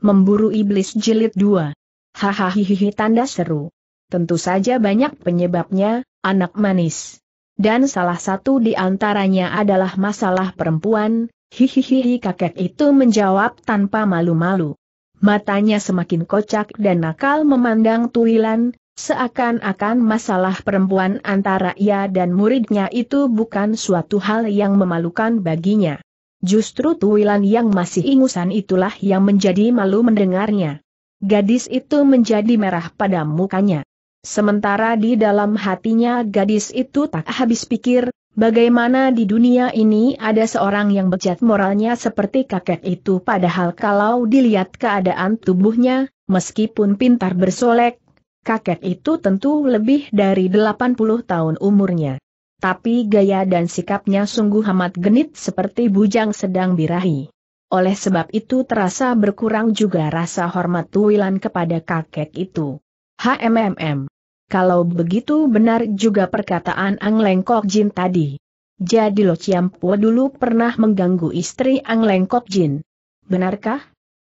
Memburu Iblis Jilid 2. Hahaha tanda seru. Tentu saja banyak penyebabnya, anak manis. Dan salah satu di antaranya adalah masalah perempuan, hihihihi kakek itu menjawab tanpa malu-malu. Matanya semakin kocak dan nakal memandang Tuilan, seakan-akan masalah perempuan antara ia dan muridnya itu bukan suatu hal yang memalukan baginya. Justru Tuwilan yang masih ingusan itulah yang menjadi malu mendengarnya. Gadis itu menjadi merah pada mukanya. Sementara di dalam hatinya gadis itu tak habis pikir, bagaimana di dunia ini ada seorang yang bejat moralnya seperti kakek itu padahal kalau dilihat keadaan tubuhnya, meskipun pintar bersolek, kakek itu tentu lebih dari 80 tahun umurnya tapi gaya dan sikapnya sungguh amat genit seperti bujang sedang birahi. Oleh sebab itu terasa berkurang juga rasa hormat Tuwilan kepada kakek itu. HMMM. Kalau begitu benar juga perkataan Ang Lengkok Jin tadi. Jadi Lo Ciampu dulu pernah mengganggu istri Ang Lengkok Jin. Benarkah?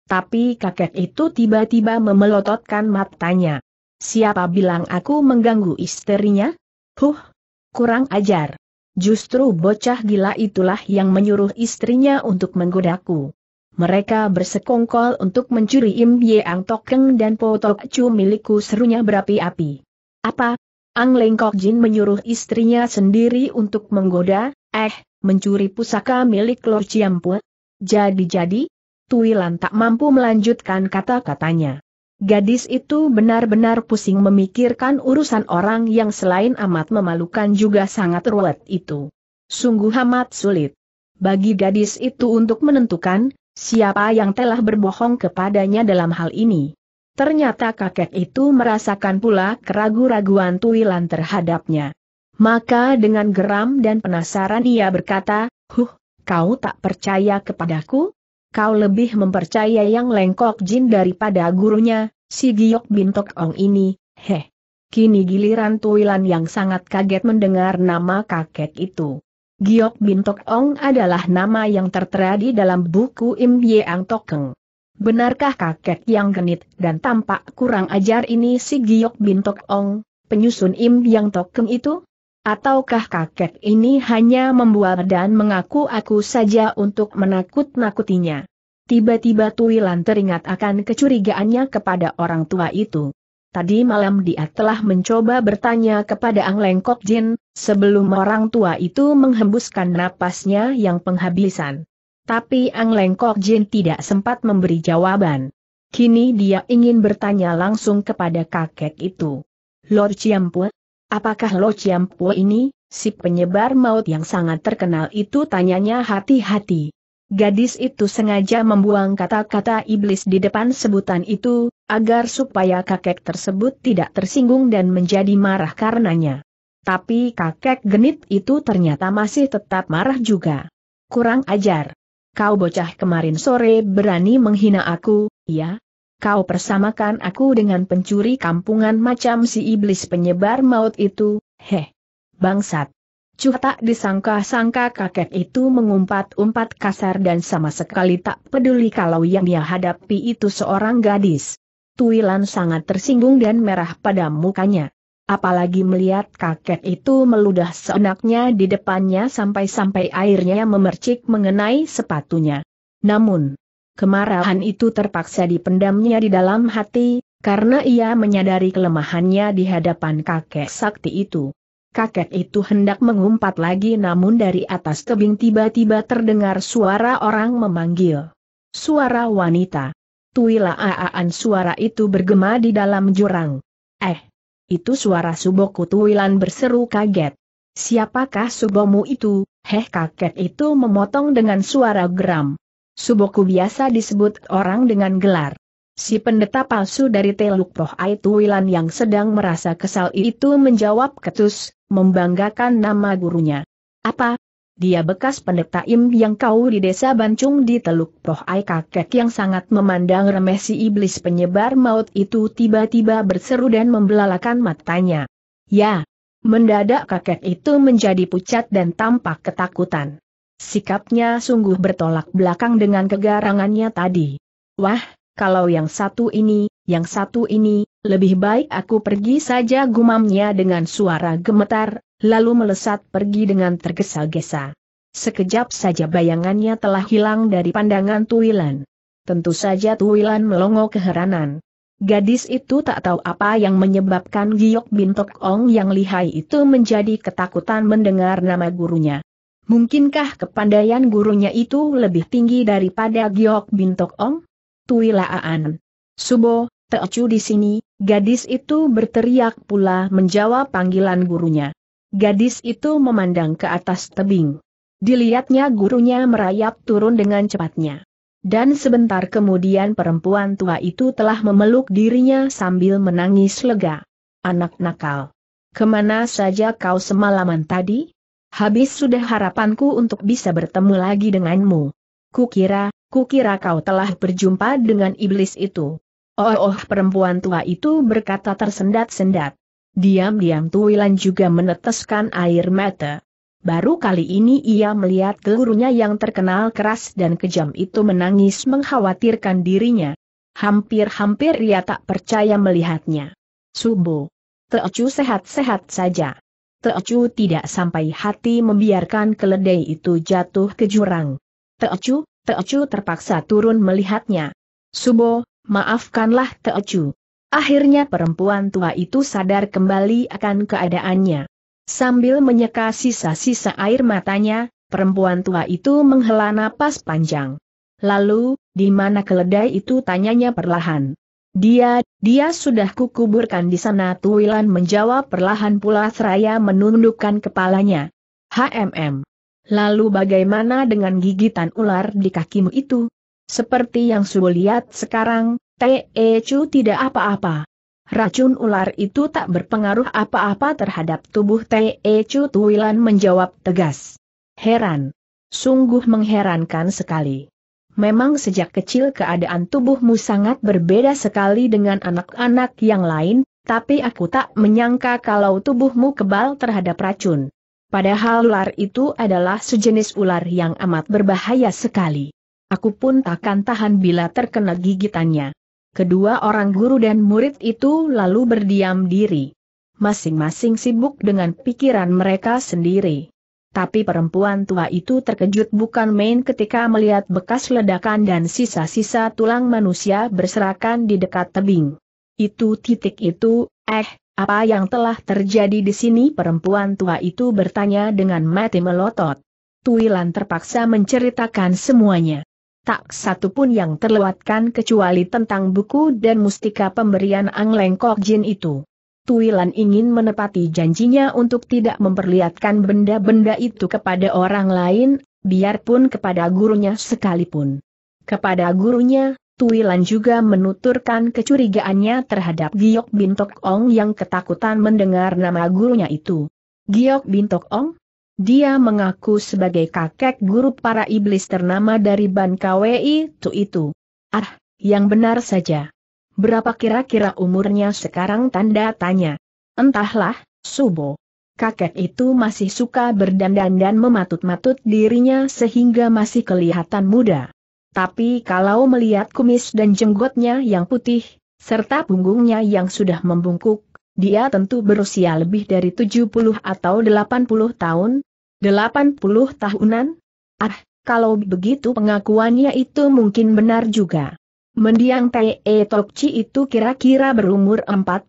Tapi kakek itu tiba-tiba memelototkan matanya. Siapa bilang aku mengganggu istrinya? Huh, kurang ajar. Justru bocah gila itulah yang menyuruh istrinya untuk menggodaku. Mereka bersekongkol untuk mencuri Im Ye Tokeng dan Po Tok Chu milikku serunya berapi-api. Apa? Ang Lengkok Jin menyuruh istrinya sendiri untuk menggoda, eh, mencuri pusaka milik Lord Ciampue? Jadi-jadi, Tuilan tak mampu melanjutkan kata-katanya. Gadis itu benar-benar pusing memikirkan urusan orang yang selain amat memalukan juga sangat ruwet itu. Sungguh amat sulit. Bagi gadis itu untuk menentukan, siapa yang telah berbohong kepadanya dalam hal ini. Ternyata kakek itu merasakan pula keragu-raguan Tuilan terhadapnya. Maka dengan geram dan penasaran ia berkata, Huh, kau tak percaya kepadaku? kau lebih mempercayai yang lengkok jin daripada gurunya, si Giok Bintok Ong ini, heh. Kini giliran Tuilan yang sangat kaget mendengar nama kakek itu. Giok Bintok Ong adalah nama yang tertera di dalam buku Im Yeang Tokeng. Benarkah kakek yang genit dan tampak kurang ajar ini si Giok Bintok Ong, penyusun Im Yang Tokeng itu? Ataukah kakek ini hanya membuat dan mengaku-aku saja untuk menakut-nakutinya? Tiba-tiba Tuilan teringat akan kecurigaannya kepada orang tua itu. Tadi malam dia telah mencoba bertanya kepada Ang Lengkok Jin, sebelum orang tua itu menghembuskan napasnya yang penghabisan. Tapi Ang Lengkok Jin tidak sempat memberi jawaban. Kini dia ingin bertanya langsung kepada kakek itu. Lord Chiampue, Apakah Lo Chiam Po ini, si penyebar maut yang sangat terkenal itu tanyanya hati-hati. Gadis itu sengaja membuang kata-kata iblis di depan sebutan itu, agar supaya kakek tersebut tidak tersinggung dan menjadi marah karenanya. Tapi kakek genit itu ternyata masih tetap marah juga. Kurang ajar. Kau bocah kemarin sore berani menghina aku, ya, kau persamakan aku dengan pencuri kampungan macam si iblis penyebar maut itu, heh. Bangsat. Cuh tak disangka-sangka kakek itu mengumpat-umpat kasar dan sama sekali tak peduli kalau yang dia hadapi itu seorang gadis. Tuilan sangat tersinggung dan merah pada mukanya. Apalagi melihat kakek itu meludah seenaknya di depannya sampai-sampai airnya memercik mengenai sepatunya. Namun, Kemarahan itu terpaksa dipendamnya di dalam hati, karena ia menyadari kelemahannya di hadapan kakek sakti itu. Kakek itu hendak mengumpat lagi namun dari atas tebing tiba-tiba terdengar suara orang memanggil. Suara wanita. Tuila aaan suara itu bergema di dalam jurang. Eh, itu suara Suboku Tuilan berseru kaget. Siapakah Subomu itu? Heh kakek itu memotong dengan suara geram. Suboku biasa disebut orang dengan gelar. Si pendeta palsu dari Teluk Poh Aituilan yang sedang merasa kesal itu menjawab ketus, membanggakan nama gurunya. Apa? Dia bekas pendeta im yang kau di desa Bancung di Teluk Poh Ai kakek yang sangat memandang remeh si iblis penyebar maut itu tiba-tiba berseru dan membelalakan matanya. Ya, mendadak kakek itu menjadi pucat dan tampak ketakutan. Sikapnya sungguh bertolak belakang dengan kegarangannya tadi. Wah, kalau yang satu ini, yang satu ini, lebih baik aku pergi saja gumamnya dengan suara gemetar, lalu melesat pergi dengan tergesa-gesa. Sekejap saja bayangannya telah hilang dari pandangan Tuilan. Tentu saja Tuilan melongo keheranan. Gadis itu tak tahu apa yang menyebabkan Giok Bintok Ong yang lihai itu menjadi ketakutan mendengar nama gurunya. Mungkinkah kepandaian gurunya itu lebih tinggi daripada Giok Bintok Ong? Aan. Subo, Teocu di sini, gadis itu berteriak pula menjawab panggilan gurunya. Gadis itu memandang ke atas tebing. Dilihatnya gurunya merayap turun dengan cepatnya. Dan sebentar kemudian perempuan tua itu telah memeluk dirinya sambil menangis lega. Anak nakal. Kemana saja kau semalaman tadi? Habis sudah harapanku untuk bisa bertemu lagi denganmu. Kukira, kukira kau telah berjumpa dengan iblis itu. Oh, oh perempuan tua itu berkata tersendat-sendat. Diam-diam Tuilan juga meneteskan air mata. Baru kali ini ia melihat gurunya yang terkenal keras dan kejam itu menangis mengkhawatirkan dirinya. Hampir-hampir ia tak percaya melihatnya. Subuh. Teocu sehat-sehat saja. Teocu tidak sampai hati membiarkan keledai itu jatuh ke jurang. Teocu, Teocu terpaksa turun melihatnya. Subo, maafkanlah Teocu. Akhirnya perempuan tua itu sadar kembali akan keadaannya. Sambil menyeka sisa-sisa air matanya, perempuan tua itu menghela napas panjang. Lalu, di mana keledai itu tanyanya perlahan. Dia, dia sudah kukuburkan di sana Tuilan menjawab perlahan pula seraya menundukkan kepalanya. HMM. Lalu bagaimana dengan gigitan ular di kakimu itu? Seperti yang Su lihat sekarang, T.E. Chu tidak apa-apa. Racun ular itu tak berpengaruh apa-apa terhadap tubuh T.E. Chu Tuilan menjawab tegas. Heran. Sungguh mengherankan sekali. Memang sejak kecil keadaan tubuhmu sangat berbeda sekali dengan anak-anak yang lain, tapi aku tak menyangka kalau tubuhmu kebal terhadap racun. Padahal ular itu adalah sejenis ular yang amat berbahaya sekali. Aku pun takkan tahan bila terkena gigitannya. Kedua orang guru dan murid itu lalu berdiam diri. Masing-masing sibuk dengan pikiran mereka sendiri. Tapi perempuan tua itu terkejut bukan main ketika melihat bekas ledakan dan sisa-sisa tulang manusia berserakan di dekat tebing. Itu titik itu, eh, apa yang telah terjadi di sini perempuan tua itu bertanya dengan mati melotot. Tuilan terpaksa menceritakan semuanya. Tak satu pun yang terlewatkan kecuali tentang buku dan mustika pemberian Ang Lengkok Jin itu. Tuilan ingin menepati janjinya untuk tidak memperlihatkan benda-benda itu kepada orang lain, biarpun kepada gurunya sekalipun. Kepada gurunya, Tuilan juga menuturkan kecurigaannya terhadap Giok Bintok Ong yang ketakutan mendengar nama gurunya itu. Giok Bintok Ong? Dia mengaku sebagai kakek guru para iblis ternama dari Ban KWI itu. Ah, yang benar saja. Berapa kira-kira umurnya sekarang tanda tanya. Entahlah, Subo. Kakek itu masih suka berdandan dan mematut-matut dirinya sehingga masih kelihatan muda. Tapi kalau melihat kumis dan jenggotnya yang putih, serta punggungnya yang sudah membungkuk, dia tentu berusia lebih dari 70 atau 80 tahun, 80 tahunan? Ah, kalau begitu pengakuannya itu mungkin benar juga. Mendiang Tok e. Tokci itu kira-kira berumur 45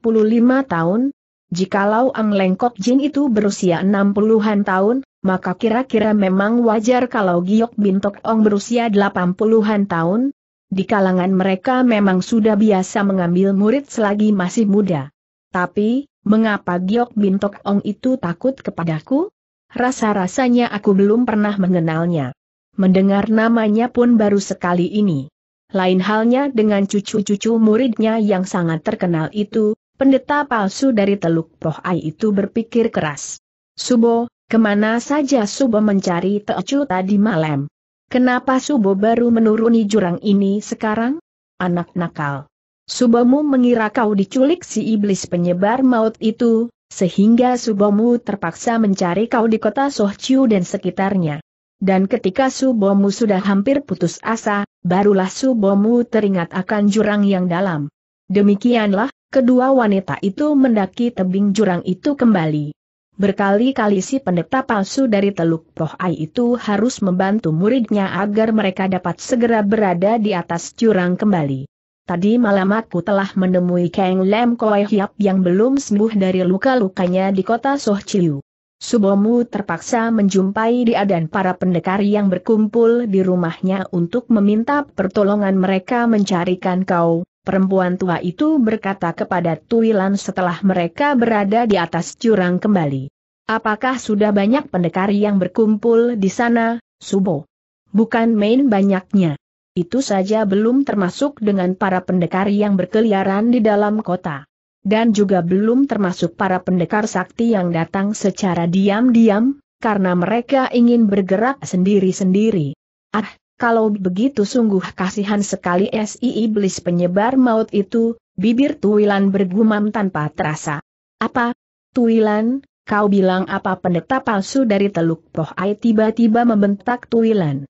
tahun, jikalau Ang Lengkok Jin itu berusia 60-an tahun, maka kira-kira memang wajar kalau Giok Bintok Ong berusia 80-an tahun, di kalangan mereka memang sudah biasa mengambil murid selagi masih muda. Tapi, mengapa Giok Bintok Ong itu takut kepadaku? Rasa-rasanya aku belum pernah mengenalnya. Mendengar namanya pun baru sekali ini. Lain halnya dengan cucu-cucu muridnya yang sangat terkenal itu, pendeta palsu dari Teluk Pohai itu berpikir keras. Subo, kemana saja Subo mencari Teocu tadi malam? Kenapa Subo baru menuruni jurang ini sekarang? Anak nakal. Subomu mengira kau diculik si iblis penyebar maut itu, sehingga Subomu terpaksa mencari kau di kota Sohciu dan sekitarnya. Dan ketika Subomu sudah hampir putus asa, barulah Subomu teringat akan jurang yang dalam. Demikianlah, kedua wanita itu mendaki tebing jurang itu kembali. Berkali-kali si pendeta palsu dari Teluk Pohai itu harus membantu muridnya agar mereka dapat segera berada di atas jurang kembali. Tadi malam aku telah menemui Kang Lem Koi Hiap yang belum sembuh dari luka-lukanya di kota Chiu. Subomu terpaksa menjumpai dia dan para pendekar yang berkumpul di rumahnya untuk meminta pertolongan mereka mencarikan kau. Perempuan tua itu berkata kepada Tuilan setelah mereka berada di atas jurang kembali. Apakah sudah banyak pendekar yang berkumpul di sana, Subo? Bukan main banyaknya. Itu saja belum termasuk dengan para pendekar yang berkeliaran di dalam kota dan juga belum termasuk para pendekar sakti yang datang secara diam-diam, karena mereka ingin bergerak sendiri-sendiri. Ah, kalau begitu sungguh kasihan sekali si iblis penyebar maut itu, bibir Tuilan bergumam tanpa terasa. Apa? Tuilan, kau bilang apa pendeta palsu dari Teluk Pohai tiba-tiba membentak Tuilan.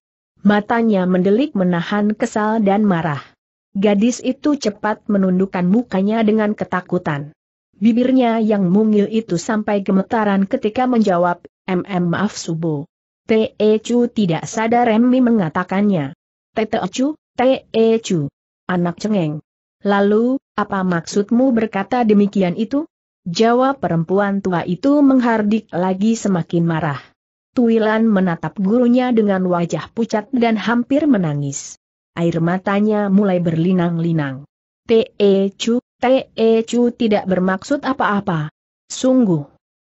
Matanya mendelik menahan kesal dan marah. Gadis itu cepat menundukkan mukanya dengan ketakutan. Bibirnya yang mungil itu sampai gemetaran ketika menjawab, MM maaf subuh. Te e Chu tidak sadar Remi mengatakannya. Te Chu, Te e Chu. Anak cengeng. Lalu, apa maksudmu berkata demikian itu? Jawab perempuan tua itu menghardik lagi semakin marah. Tuilan menatap gurunya dengan wajah pucat dan hampir menangis. Air matanya mulai berlinang-linang. T.E. Chu, T.E. Chu tidak bermaksud apa-apa. Sungguh.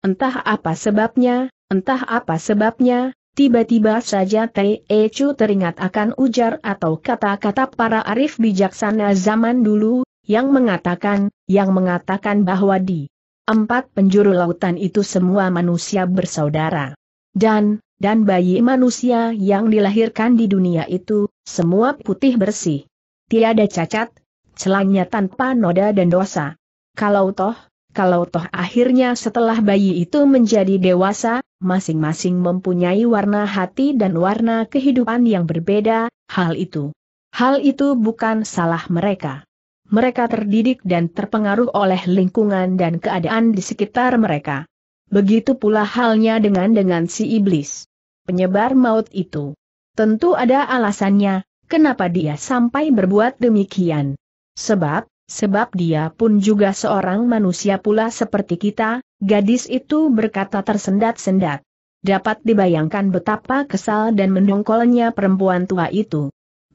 Entah apa sebabnya, entah apa sebabnya, tiba-tiba saja T.E. Chu teringat akan ujar atau kata-kata para arif bijaksana zaman dulu, yang mengatakan, yang mengatakan bahwa di empat penjuru lautan itu semua manusia bersaudara. Dan, dan bayi manusia yang dilahirkan di dunia itu, semua putih bersih. Tiada cacat, celangnya tanpa noda dan dosa. Kalau toh, kalau toh akhirnya setelah bayi itu menjadi dewasa, masing-masing mempunyai warna hati dan warna kehidupan yang berbeda, hal itu. Hal itu bukan salah mereka. Mereka terdidik dan terpengaruh oleh lingkungan dan keadaan di sekitar mereka. Begitu pula halnya dengan dengan si iblis penyebar maut itu. Tentu ada alasannya, kenapa dia sampai berbuat demikian. Sebab, sebab dia pun juga seorang manusia pula seperti kita, gadis itu berkata tersendat-sendat. Dapat dibayangkan betapa kesal dan mendongkolnya perempuan tua itu.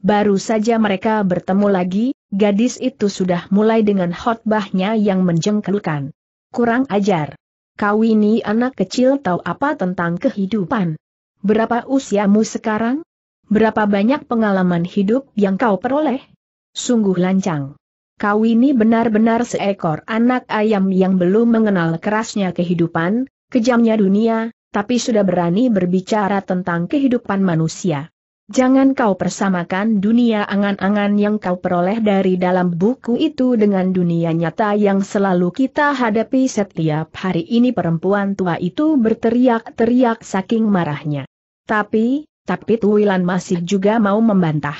Baru saja mereka bertemu lagi, gadis itu sudah mulai dengan khotbahnya yang menjengkelkan. Kurang ajar. Kau ini anak kecil tahu apa tentang kehidupan. Berapa usiamu sekarang? Berapa banyak pengalaman hidup yang kau peroleh? Sungguh lancang. Kau ini benar-benar seekor anak ayam yang belum mengenal kerasnya kehidupan, kejamnya dunia, tapi sudah berani berbicara tentang kehidupan manusia. Jangan kau persamakan dunia angan-angan yang kau peroleh dari dalam buku itu dengan dunia nyata yang selalu kita hadapi setiap hari ini perempuan tua itu berteriak-teriak saking marahnya. Tapi, tapi Tuilan masih juga mau membantah.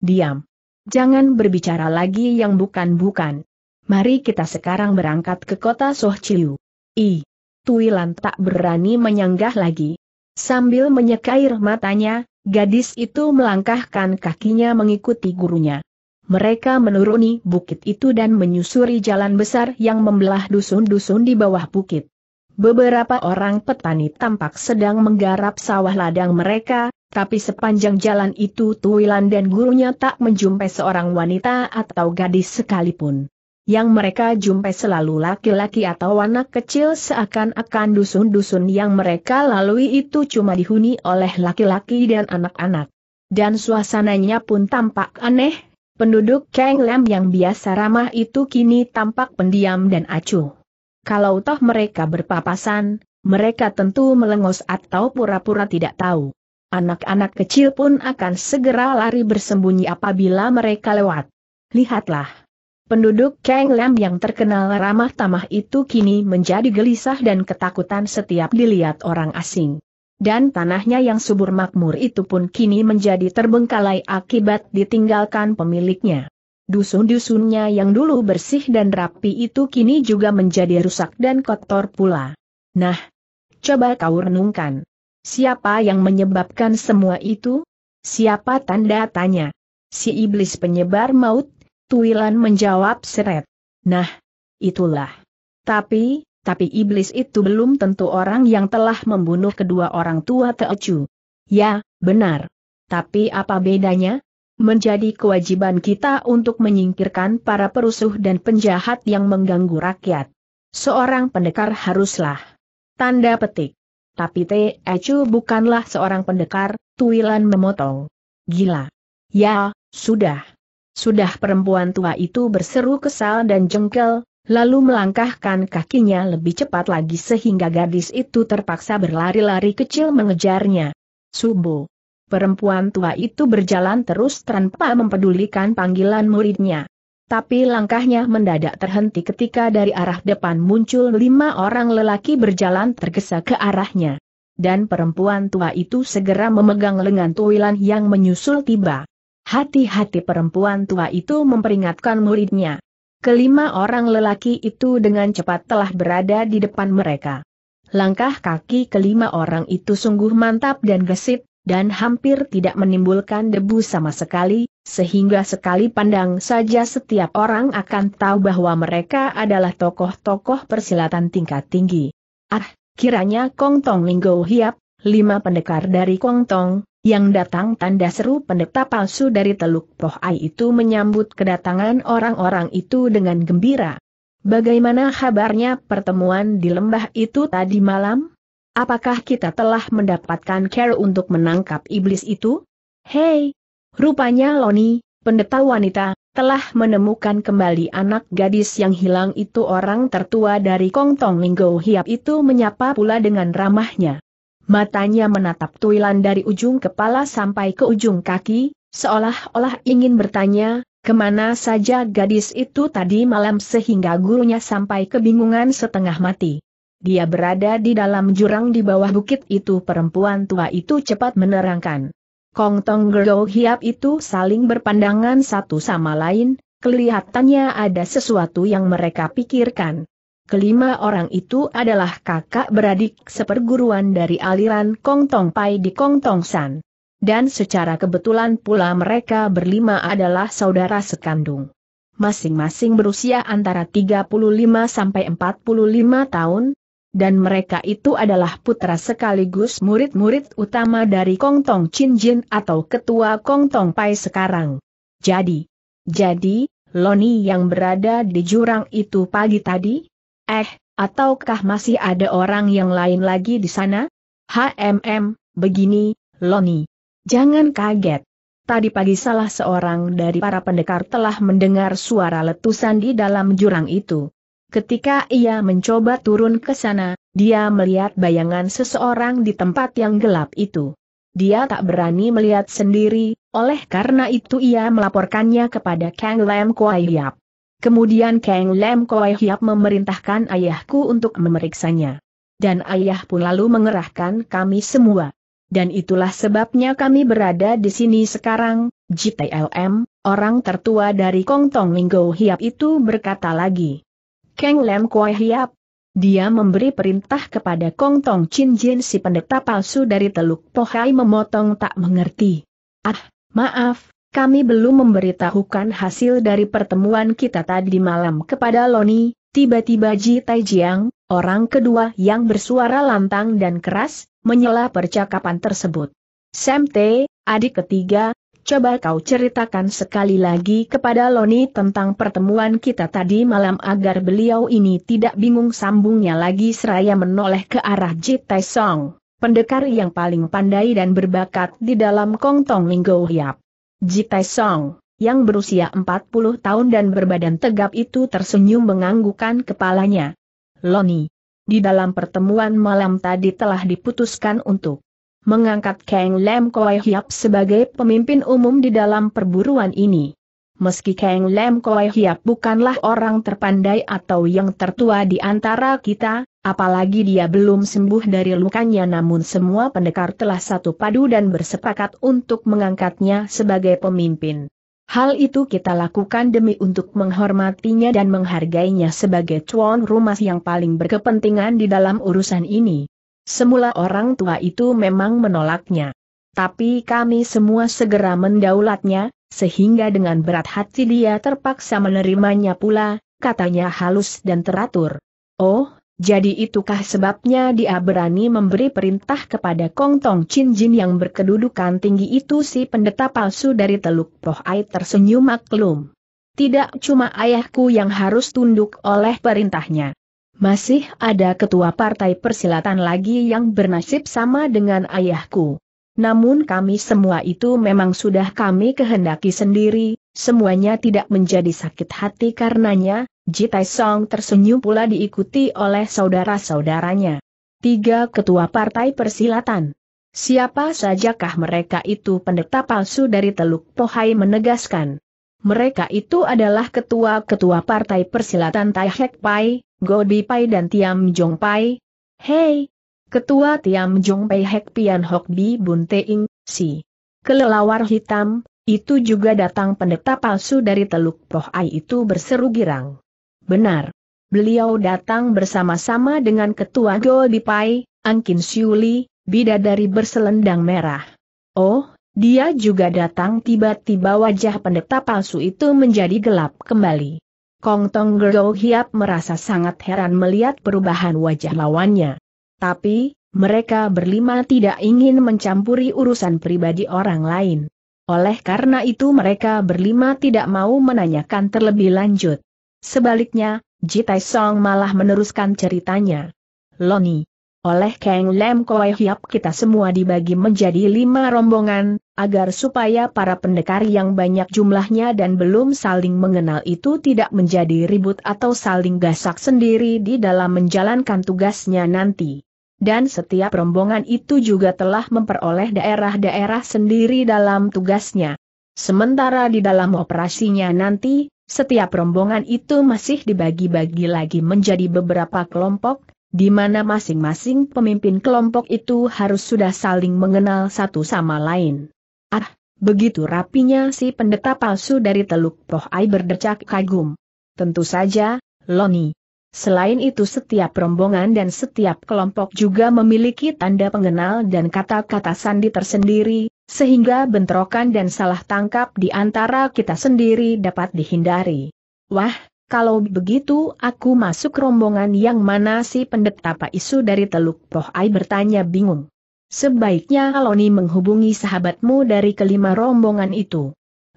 Diam. Jangan berbicara lagi yang bukan-bukan. Mari kita sekarang berangkat ke kota Sohciu. I. Tuilan tak berani menyanggah lagi. Sambil menyekair matanya, gadis itu melangkahkan kakinya mengikuti gurunya. Mereka menuruni bukit itu dan menyusuri jalan besar yang membelah dusun-dusun di bawah bukit. Beberapa orang petani tampak sedang menggarap sawah ladang mereka, tapi sepanjang jalan itu Tuilan dan gurunya tak menjumpai seorang wanita atau gadis sekalipun. Yang mereka jumpai selalu laki-laki atau anak kecil seakan-akan dusun-dusun yang mereka lalui itu cuma dihuni oleh laki-laki dan anak-anak. Dan suasananya pun tampak aneh, penduduk Kang Lam yang biasa ramah itu kini tampak pendiam dan acuh. Kalau toh mereka berpapasan, mereka tentu melengos atau pura-pura tidak tahu. Anak-anak kecil pun akan segera lari bersembunyi apabila mereka lewat. Lihatlah. Penduduk Kang Lam yang terkenal ramah tamah itu kini menjadi gelisah dan ketakutan setiap dilihat orang asing dan tanahnya yang subur makmur itu pun kini menjadi terbengkalai akibat ditinggalkan pemiliknya. Dusun-dusunnya yang dulu bersih dan rapi itu kini juga menjadi rusak dan kotor pula. Nah, coba kau renungkan. Siapa yang menyebabkan semua itu? Siapa tanda tanya? Si iblis penyebar maut, Tuilan menjawab seret. Nah, itulah. Tapi, tapi iblis itu belum tentu orang yang telah membunuh kedua orang tua Teocu. Ya, benar. Tapi apa bedanya? Menjadi kewajiban kita untuk menyingkirkan para perusuh dan penjahat yang mengganggu rakyat. Seorang pendekar haruslah. Tanda petik. Tapi Te Ecu bukanlah seorang pendekar, Tuilan memotong. Gila. Ya, sudah. Sudah perempuan tua itu berseru kesal dan jengkel, lalu melangkahkan kakinya lebih cepat lagi sehingga gadis itu terpaksa berlari-lari kecil mengejarnya. Subuh. Perempuan tua itu berjalan terus tanpa mempedulikan panggilan muridnya. Tapi langkahnya mendadak terhenti ketika dari arah depan muncul lima orang lelaki berjalan tergesa ke arahnya. Dan perempuan tua itu segera memegang lengan Tuilan yang menyusul tiba. Hati-hati perempuan tua itu memperingatkan muridnya. Kelima orang lelaki itu dengan cepat telah berada di depan mereka. Langkah kaki kelima orang itu sungguh mantap dan gesit, dan hampir tidak menimbulkan debu sama sekali, sehingga sekali pandang saja setiap orang akan tahu bahwa mereka adalah tokoh-tokoh persilatan tingkat tinggi. Ah, kiranya Kong Tong Linggo Hiap, lima pendekar dari Kong Tong, yang datang tanda seru pendeta palsu dari Teluk Ai itu menyambut kedatangan orang-orang itu dengan gembira. Bagaimana kabarnya pertemuan di lembah itu tadi malam? Apakah kita telah mendapatkan care untuk menangkap iblis itu? Hei! Rupanya Loni, pendeta wanita, telah menemukan kembali anak gadis yang hilang itu orang tertua dari Kongtong Linggo Hiap itu menyapa pula dengan ramahnya. Matanya menatap Tuilan dari ujung kepala sampai ke ujung kaki, seolah-olah ingin bertanya, kemana saja gadis itu tadi malam sehingga gurunya sampai kebingungan setengah mati. Dia berada di dalam jurang di bawah bukit itu perempuan tua itu cepat menerangkan. Kong Tong Gerdo Hiap itu saling berpandangan satu sama lain, kelihatannya ada sesuatu yang mereka pikirkan. Kelima orang itu adalah kakak beradik seperguruan dari aliran Kong Tong Pai di Kong Tong San. Dan secara kebetulan pula mereka berlima adalah saudara sekandung. Masing-masing berusia antara 35 sampai 45 tahun, dan mereka itu adalah putra sekaligus murid-murid utama dari Kong Tong Chin Jin atau ketua Kong Tong Pai sekarang. Jadi, jadi, Loni yang berada di jurang itu pagi tadi? Eh, ataukah masih ada orang yang lain lagi di sana? HMM, begini, Loni. Jangan kaget. Tadi pagi salah seorang dari para pendekar telah mendengar suara letusan di dalam jurang itu. Ketika ia mencoba turun ke sana, dia melihat bayangan seseorang di tempat yang gelap itu. Dia tak berani melihat sendiri, oleh karena itu ia melaporkannya kepada Kang Lam Kuai Hiap. Kemudian Kang Lam Kuai Hiap memerintahkan ayahku untuk memeriksanya. Dan ayah pun lalu mengerahkan kami semua. Dan itulah sebabnya kami berada di sini sekarang, JTLM, orang tertua dari Tong Minggo Hiap itu berkata lagi. Keng Lem Koi Hiap. Dia memberi perintah kepada Kong Tong Chin Jin si pendeta palsu dari Teluk Pohai memotong tak mengerti. Ah, maaf, kami belum memberitahukan hasil dari pertemuan kita tadi malam kepada Loni, tiba-tiba Ji Tai Jiang, orang kedua yang bersuara lantang dan keras, menyela percakapan tersebut. Sam Te, adik ketiga, coba kau ceritakan sekali lagi kepada Loni tentang pertemuan kita tadi malam agar beliau ini tidak bingung sambungnya lagi seraya menoleh ke arah Jitai Song, pendekar yang paling pandai dan berbakat di dalam kongtong Linggo Hiap. Jitai Song, yang berusia 40 tahun dan berbadan tegap itu tersenyum menganggukkan kepalanya. Loni, di dalam pertemuan malam tadi telah diputuskan untuk mengangkat Kang Lam Koi Hiap sebagai pemimpin umum di dalam perburuan ini. Meski Kang Lam Koi Hiap bukanlah orang terpandai atau yang tertua di antara kita, apalagi dia belum sembuh dari lukanya namun semua pendekar telah satu padu dan bersepakat untuk mengangkatnya sebagai pemimpin. Hal itu kita lakukan demi untuk menghormatinya dan menghargainya sebagai tuan rumah yang paling berkepentingan di dalam urusan ini. Semula orang tua itu memang menolaknya. Tapi kami semua segera mendaulatnya, sehingga dengan berat hati dia terpaksa menerimanya pula, katanya halus dan teratur. Oh, jadi itukah sebabnya dia berani memberi perintah kepada Kong Tong Chin Jin yang berkedudukan tinggi itu si pendeta palsu dari Teluk Poh Ai tersenyum maklum. Tidak cuma ayahku yang harus tunduk oleh perintahnya masih ada ketua partai persilatan lagi yang bernasib sama dengan ayahku. Namun kami semua itu memang sudah kami kehendaki sendiri, semuanya tidak menjadi sakit hati karenanya, Jitai Song tersenyum pula diikuti oleh saudara-saudaranya. Tiga ketua partai persilatan. Siapa sajakah mereka itu pendeta palsu dari Teluk Pohai menegaskan. Mereka itu adalah ketua-ketua partai persilatan Taihek Pai, Godi Pai dan Tiam Jong Pai. Hei! Ketua Tiam Jong Pai Hek Pian Hok Bi Bun Teing, si. Kelelawar hitam, itu juga datang pendeta palsu dari Teluk Poh Ai itu berseru girang. Benar. Beliau datang bersama-sama dengan Ketua Godi Pai, Angkin Siuli, bidadari berselendang merah. Oh, dia juga datang tiba-tiba wajah pendeta palsu itu menjadi gelap kembali. Kong Tong Gerdo Hiap merasa sangat heran melihat perubahan wajah lawannya. Tapi, mereka berlima tidak ingin mencampuri urusan pribadi orang lain. Oleh karena itu mereka berlima tidak mau menanyakan terlebih lanjut. Sebaliknya, Jitai Song malah meneruskan ceritanya. Loni, oleh Kang Lem Koi Hiap kita semua dibagi menjadi lima rombongan, agar supaya para pendekar yang banyak jumlahnya dan belum saling mengenal itu tidak menjadi ribut atau saling gasak sendiri di dalam menjalankan tugasnya nanti. Dan setiap rombongan itu juga telah memperoleh daerah-daerah sendiri dalam tugasnya. Sementara di dalam operasinya nanti, setiap rombongan itu masih dibagi-bagi lagi menjadi beberapa kelompok, di mana masing-masing pemimpin kelompok itu harus sudah saling mengenal satu sama lain. Ah, begitu rapinya si pendeta palsu dari Teluk Pohai berdecak kagum. Tentu saja, Loni. Selain itu setiap rombongan dan setiap kelompok juga memiliki tanda pengenal dan kata-kata sandi tersendiri, sehingga bentrokan dan salah tangkap di antara kita sendiri dapat dihindari. Wah, kalau begitu aku masuk rombongan yang mana si pendeta Pak Isu dari Teluk Pohai bertanya bingung. Sebaiknya Loni menghubungi sahabatmu dari kelima rombongan itu.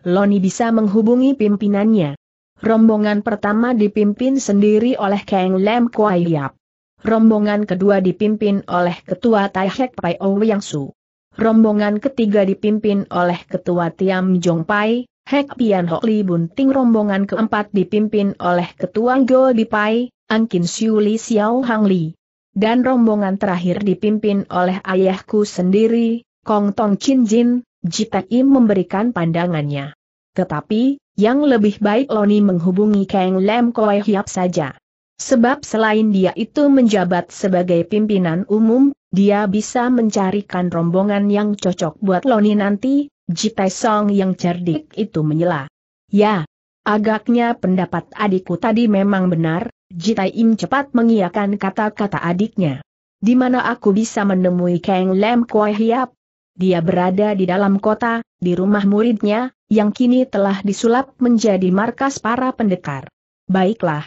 Loni bisa menghubungi pimpinannya. Rombongan pertama dipimpin sendiri oleh Kang Lem Kuai Yap. Rombongan kedua dipimpin oleh Ketua Tai Hek Pai Ouyang Su. Rombongan ketiga dipimpin oleh Ketua Tiam Jong Pai, Hek Pian Hok Li bunting rombongan keempat dipimpin oleh Ketua Go Dipai, Angkin Siu Li Xiao Hang Li. Dan rombongan terakhir dipimpin oleh ayahku sendiri, Kong Tong Chin Jin, Jita Im memberikan pandangannya. Tetapi, yang lebih baik Loni menghubungi Kang Lem Koi Hiap saja. Sebab selain dia itu menjabat sebagai pimpinan umum, dia bisa mencarikan rombongan yang cocok buat Loni nanti, Jipai Song yang cerdik itu menyela. Ya, agaknya pendapat adikku tadi memang benar, Jitai Im cepat mengiakan kata-kata adiknya. Di mana aku bisa menemui Kang Lam Koi Hiap? Dia berada di dalam kota, di rumah muridnya, yang kini telah disulap menjadi markas para pendekar. Baiklah.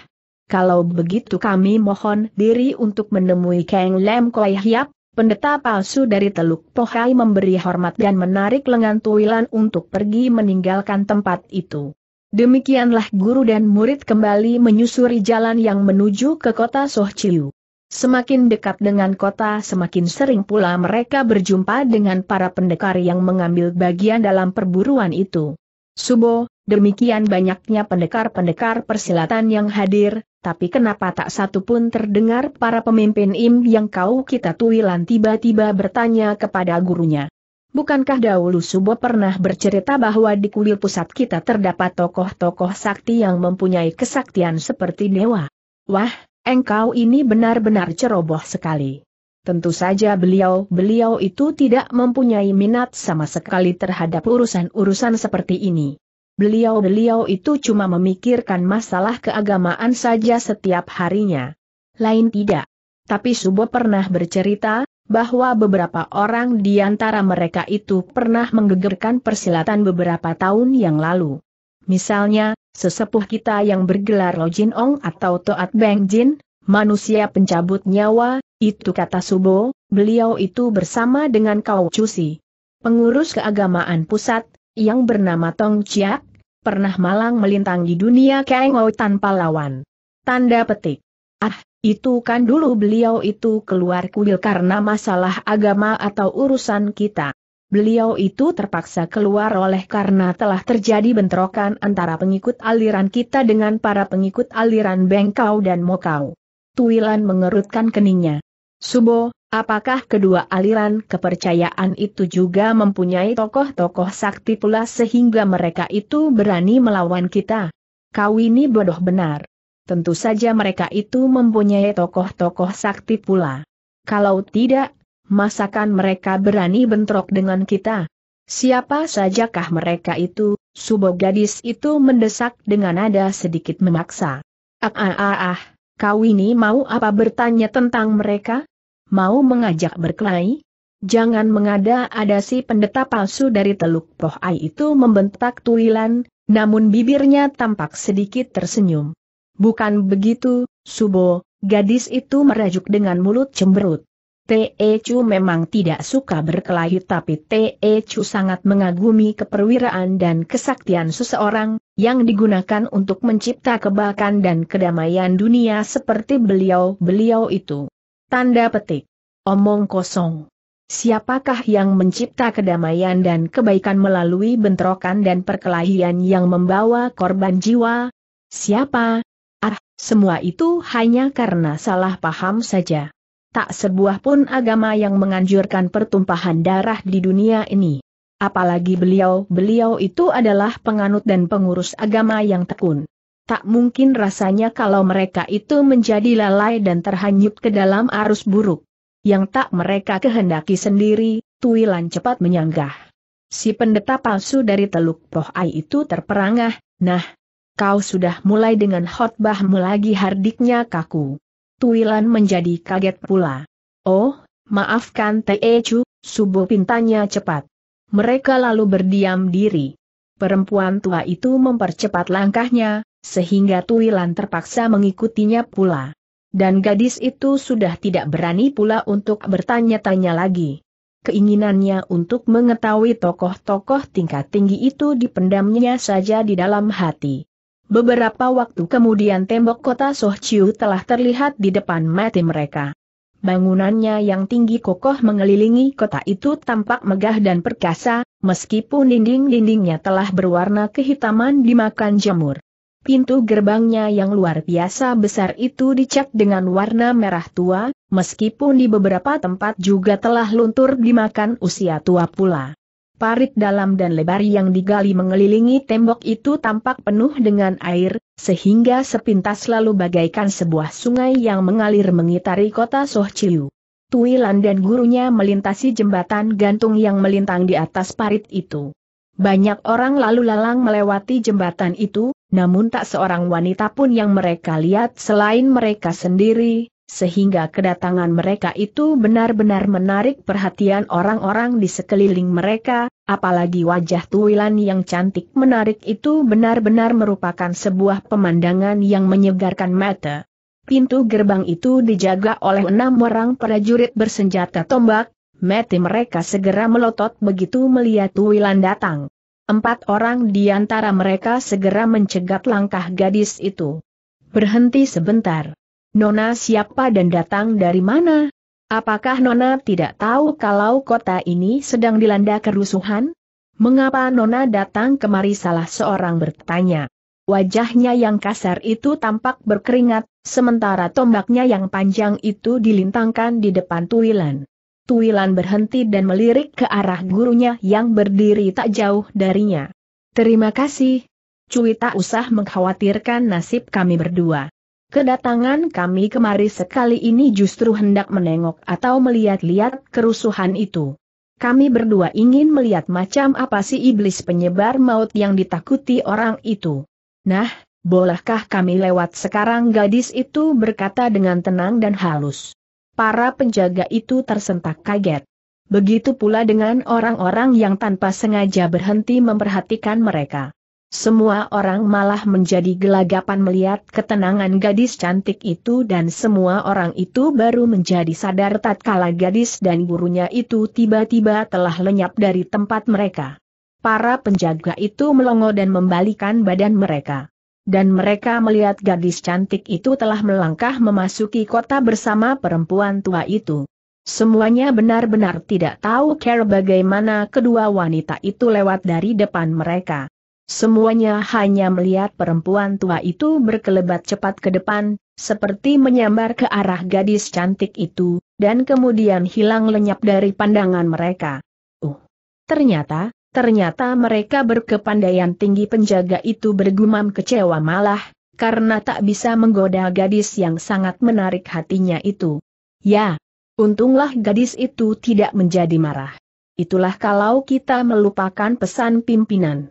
Kalau begitu kami mohon diri untuk menemui Kang Lam Koi Hiap, Pendeta palsu dari Teluk Pohai memberi hormat dan menarik lengan Tuilan untuk pergi meninggalkan tempat itu. Demikianlah guru dan murid kembali menyusuri jalan yang menuju ke kota Sohciu. Semakin dekat dengan kota semakin sering pula mereka berjumpa dengan para pendekar yang mengambil bagian dalam perburuan itu. Subo, Demikian banyaknya pendekar-pendekar persilatan yang hadir, tapi kenapa tak satu pun terdengar para pemimpin im yang kau kita tuilan tiba-tiba bertanya kepada gurunya. Bukankah dahulu Subo pernah bercerita bahwa di kuil pusat kita terdapat tokoh-tokoh sakti yang mempunyai kesaktian seperti dewa? Wah, engkau ini benar-benar ceroboh sekali. Tentu saja beliau-beliau itu tidak mempunyai minat sama sekali terhadap urusan-urusan seperti ini. Beliau-beliau itu cuma memikirkan masalah keagamaan saja setiap harinya. Lain tidak. Tapi Subo pernah bercerita, bahwa beberapa orang di antara mereka itu pernah menggegerkan persilatan beberapa tahun yang lalu. Misalnya, sesepuh kita yang bergelar Lojin Ong atau Toat Beng Jin, manusia pencabut nyawa, itu kata Subo, beliau itu bersama dengan Kau Cusi. Pengurus keagamaan pusat, yang bernama Tong Chiak, pernah malang melintang di dunia Kengou tanpa lawan. Tanda petik. Ah, itu kan dulu beliau itu keluar kuil karena masalah agama atau urusan kita. Beliau itu terpaksa keluar oleh karena telah terjadi bentrokan antara pengikut aliran kita dengan para pengikut aliran Bengkau dan Mokau. Tuilan mengerutkan keningnya. Subo, apakah kedua aliran kepercayaan itu juga mempunyai tokoh-tokoh sakti pula sehingga mereka itu berani melawan kita? Kau ini bodoh benar. Tentu saja mereka itu mempunyai tokoh-tokoh sakti pula. Kalau tidak, masakan mereka berani bentrok dengan kita? Siapa sajakah mereka itu? Subo gadis itu mendesak dengan nada sedikit memaksa. Ah ah ah ah, kau ini mau apa bertanya tentang mereka? mau mengajak berkelahi? Jangan mengada-ada si pendeta palsu dari Teluk Pohai itu membentak Tuilan, namun bibirnya tampak sedikit tersenyum. Bukan begitu, Subo, gadis itu merajuk dengan mulut cemberut. Te Chu memang tidak suka berkelahi tapi Te Chu sangat mengagumi keperwiraan dan kesaktian seseorang, yang digunakan untuk mencipta kebakan dan kedamaian dunia seperti beliau-beliau itu. Tanda petik. Omong kosong. Siapakah yang mencipta kedamaian dan kebaikan melalui bentrokan dan perkelahian yang membawa korban jiwa? Siapa? Ah, semua itu hanya karena salah paham saja. Tak sebuah pun agama yang menganjurkan pertumpahan darah di dunia ini. Apalagi beliau-beliau itu adalah penganut dan pengurus agama yang tekun. Tak mungkin rasanya kalau mereka itu menjadi lalai dan terhanyut ke dalam arus buruk. Yang tak mereka kehendaki sendiri, Tuilan cepat menyanggah. Si pendeta palsu dari Teluk Pohai itu terperangah, nah, kau sudah mulai dengan khotbahmu lagi hardiknya kaku. Tuilan menjadi kaget pula. Oh, maafkan Teechu, subuh pintanya cepat. Mereka lalu berdiam diri. Perempuan tua itu mempercepat langkahnya, sehingga Tuilan terpaksa mengikutinya pula. Dan gadis itu sudah tidak berani pula untuk bertanya-tanya lagi. Keinginannya untuk mengetahui tokoh-tokoh tingkat tinggi itu dipendamnya saja di dalam hati. Beberapa waktu kemudian tembok kota Sohciu telah terlihat di depan mati mereka. Bangunannya yang tinggi kokoh mengelilingi kota itu tampak megah dan perkasa, meskipun dinding-dindingnya telah berwarna kehitaman dimakan jamur. Pintu gerbangnya yang luar biasa besar itu dicat dengan warna merah tua, meskipun di beberapa tempat juga telah luntur dimakan usia tua pula. Parit dalam dan lebar yang digali mengelilingi tembok itu tampak penuh dengan air, sehingga sepintas lalu bagaikan sebuah sungai yang mengalir mengitari kota Sohchiu. Tuilan dan gurunya melintasi jembatan gantung yang melintang di atas parit itu. Banyak orang lalu lalang melewati jembatan itu, namun tak seorang wanita pun yang mereka lihat selain mereka sendiri, sehingga kedatangan mereka itu benar-benar menarik perhatian orang-orang di sekeliling mereka, apalagi wajah Tuwilan yang cantik menarik itu benar-benar merupakan sebuah pemandangan yang menyegarkan mata. Pintu gerbang itu dijaga oleh enam orang prajurit bersenjata tombak, mati mereka segera melotot begitu melihat Tuwilan datang. Empat orang di antara mereka segera mencegat langkah gadis itu. Berhenti sebentar. Nona siapa dan datang dari mana? Apakah Nona tidak tahu kalau kota ini sedang dilanda kerusuhan? Mengapa Nona datang kemari salah seorang bertanya. Wajahnya yang kasar itu tampak berkeringat, sementara tombaknya yang panjang itu dilintangkan di depan tuilan. Tuilan berhenti dan melirik ke arah gurunya yang berdiri tak jauh darinya. Terima kasih. Cui tak usah mengkhawatirkan nasib kami berdua. Kedatangan kami kemari sekali ini justru hendak menengok atau melihat-lihat kerusuhan itu. Kami berdua ingin melihat macam apa si iblis penyebar maut yang ditakuti orang itu. Nah, bolehkah kami lewat sekarang gadis itu berkata dengan tenang dan halus para penjaga itu tersentak kaget. Begitu pula dengan orang-orang yang tanpa sengaja berhenti memperhatikan mereka. Semua orang malah menjadi gelagapan melihat ketenangan gadis cantik itu dan semua orang itu baru menjadi sadar tatkala gadis dan gurunya itu tiba-tiba telah lenyap dari tempat mereka. Para penjaga itu melongo dan membalikan badan mereka dan mereka melihat gadis cantik itu telah melangkah memasuki kota bersama perempuan tua itu. Semuanya benar-benar tidak tahu care bagaimana kedua wanita itu lewat dari depan mereka. Semuanya hanya melihat perempuan tua itu berkelebat cepat ke depan, seperti menyambar ke arah gadis cantik itu, dan kemudian hilang lenyap dari pandangan mereka. Uh, ternyata, Ternyata mereka berkepandaian tinggi penjaga itu bergumam kecewa malah, karena tak bisa menggoda gadis yang sangat menarik hatinya itu. Ya, untunglah gadis itu tidak menjadi marah. Itulah kalau kita melupakan pesan pimpinan.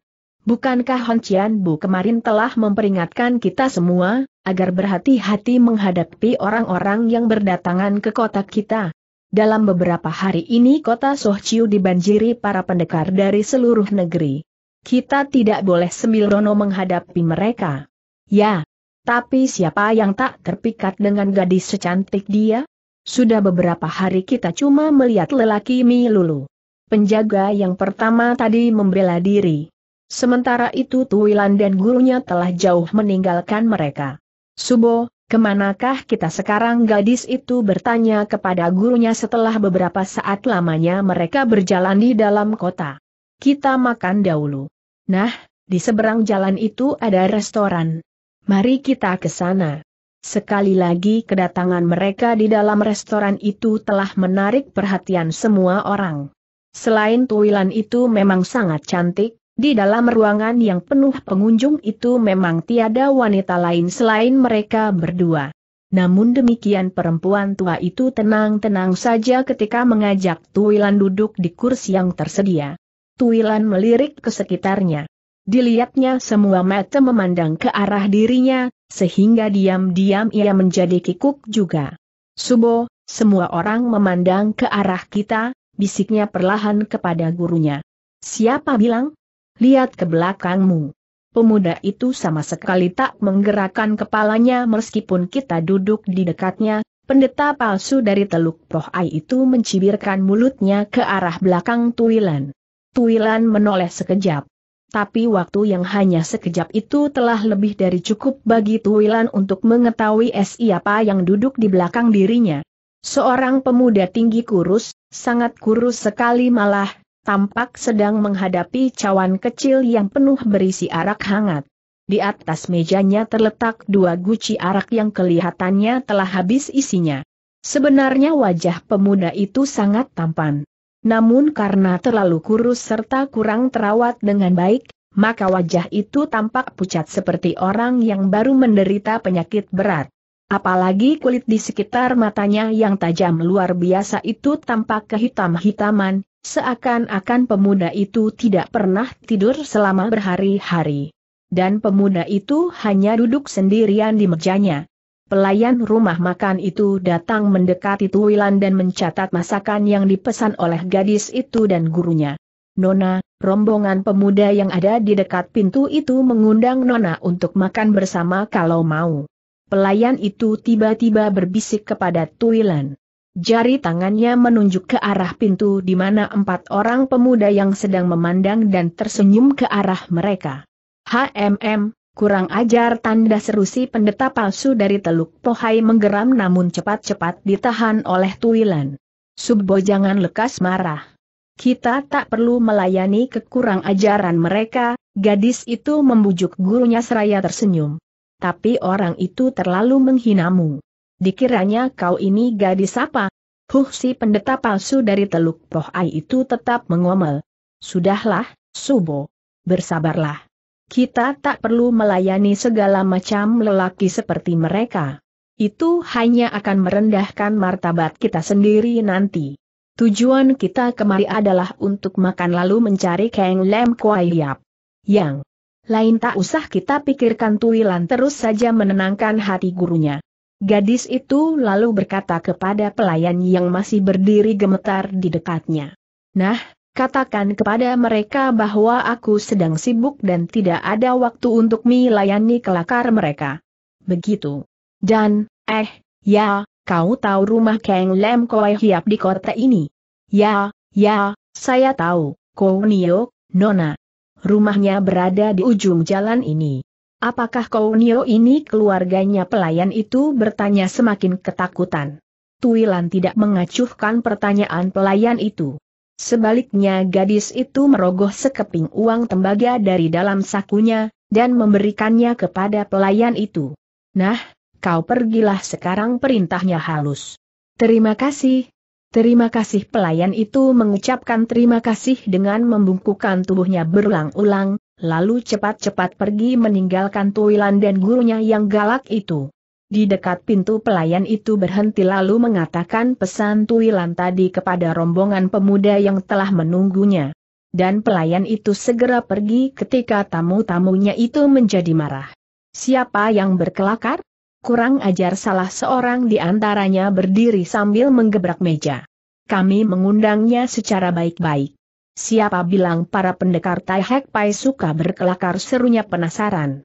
Bukankah Hon Chian Bu kemarin telah memperingatkan kita semua, agar berhati-hati menghadapi orang-orang yang berdatangan ke kota kita? Dalam beberapa hari ini kota Sohciu dibanjiri para pendekar dari seluruh negeri. Kita tidak boleh semilrono menghadapi mereka. Ya, tapi siapa yang tak terpikat dengan gadis secantik dia? Sudah beberapa hari kita cuma melihat lelaki Milulu. Penjaga yang pertama tadi membela diri. Sementara itu Tuilan dan gurunya telah jauh meninggalkan mereka. Subo, Kemanakah kita sekarang gadis itu bertanya kepada gurunya setelah beberapa saat lamanya mereka berjalan di dalam kota. Kita makan dahulu. Nah, di seberang jalan itu ada restoran. Mari kita ke sana. Sekali lagi kedatangan mereka di dalam restoran itu telah menarik perhatian semua orang. Selain Tuilan itu memang sangat cantik, di dalam ruangan yang penuh pengunjung itu memang tiada wanita lain selain mereka berdua. Namun demikian perempuan tua itu tenang-tenang saja ketika mengajak Tuilan duduk di kursi yang tersedia. Tuilan melirik ke sekitarnya. Dilihatnya semua mata memandang ke arah dirinya, sehingga diam-diam ia menjadi kikuk juga. Subo, semua orang memandang ke arah kita, bisiknya perlahan kepada gurunya. Siapa bilang? lihat ke belakangmu. Pemuda itu sama sekali tak menggerakkan kepalanya meskipun kita duduk di dekatnya, pendeta palsu dari Teluk Pohai itu mencibirkan mulutnya ke arah belakang Tuilan. Tuilan menoleh sekejap. Tapi waktu yang hanya sekejap itu telah lebih dari cukup bagi Tuilan untuk mengetahui siapa yang duduk di belakang dirinya. Seorang pemuda tinggi kurus, sangat kurus sekali malah, tampak sedang menghadapi cawan kecil yang penuh berisi arak hangat. Di atas mejanya terletak dua guci arak yang kelihatannya telah habis isinya. Sebenarnya wajah pemuda itu sangat tampan. Namun karena terlalu kurus serta kurang terawat dengan baik, maka wajah itu tampak pucat seperti orang yang baru menderita penyakit berat. Apalagi kulit di sekitar matanya yang tajam luar biasa itu tampak kehitam-hitaman, Seakan-akan pemuda itu tidak pernah tidur selama berhari-hari. Dan pemuda itu hanya duduk sendirian di mejanya. Pelayan rumah makan itu datang mendekati Tuwilan dan mencatat masakan yang dipesan oleh gadis itu dan gurunya. Nona, rombongan pemuda yang ada di dekat pintu itu mengundang Nona untuk makan bersama kalau mau. Pelayan itu tiba-tiba berbisik kepada Tuilan. Jari tangannya menunjuk ke arah pintu di mana empat orang pemuda yang sedang memandang dan tersenyum ke arah mereka. HMM, kurang ajar tanda seru si pendeta palsu dari Teluk Pohai menggeram namun cepat-cepat ditahan oleh Tuilan. Subbo jangan lekas marah. Kita tak perlu melayani kekurang ajaran mereka, gadis itu membujuk gurunya seraya tersenyum. Tapi orang itu terlalu menghinamu dikiranya kau ini gadis apa? Huh si pendeta palsu dari Teluk Pohai itu tetap mengomel. Sudahlah, Subo. Bersabarlah. Kita tak perlu melayani segala macam lelaki seperti mereka. Itu hanya akan merendahkan martabat kita sendiri nanti. Tujuan kita kemari adalah untuk makan lalu mencari Kang Lem Kuai Yap. Yang lain tak usah kita pikirkan Tuilan terus saja menenangkan hati gurunya. Gadis itu lalu berkata kepada pelayan yang masih berdiri gemetar di dekatnya. Nah, katakan kepada mereka bahwa aku sedang sibuk dan tidak ada waktu untuk melayani kelakar mereka. Begitu. Dan, eh, ya, kau tahu rumah Kang Lem Koe Hiap di kota ini? Ya, ya, saya tahu, Kounio, Nona. Rumahnya berada di ujung jalan ini. Apakah kau Nio ini keluarganya pelayan itu bertanya semakin ketakutan. Tuilan tidak mengacuhkan pertanyaan pelayan itu. Sebaliknya gadis itu merogoh sekeping uang tembaga dari dalam sakunya, dan memberikannya kepada pelayan itu. Nah, kau pergilah sekarang perintahnya halus. Terima kasih. Terima kasih pelayan itu mengucapkan terima kasih dengan membungkukan tubuhnya berulang-ulang, lalu cepat-cepat pergi meninggalkan Tuilan dan gurunya yang galak itu. Di dekat pintu pelayan itu berhenti lalu mengatakan pesan Tuilan tadi kepada rombongan pemuda yang telah menunggunya. Dan pelayan itu segera pergi ketika tamu-tamunya itu menjadi marah. Siapa yang berkelakar? Kurang ajar salah seorang di antaranya berdiri sambil menggebrak meja. Kami mengundangnya secara baik-baik. Siapa bilang para pendekar Tai Hek Pai suka berkelakar serunya penasaran.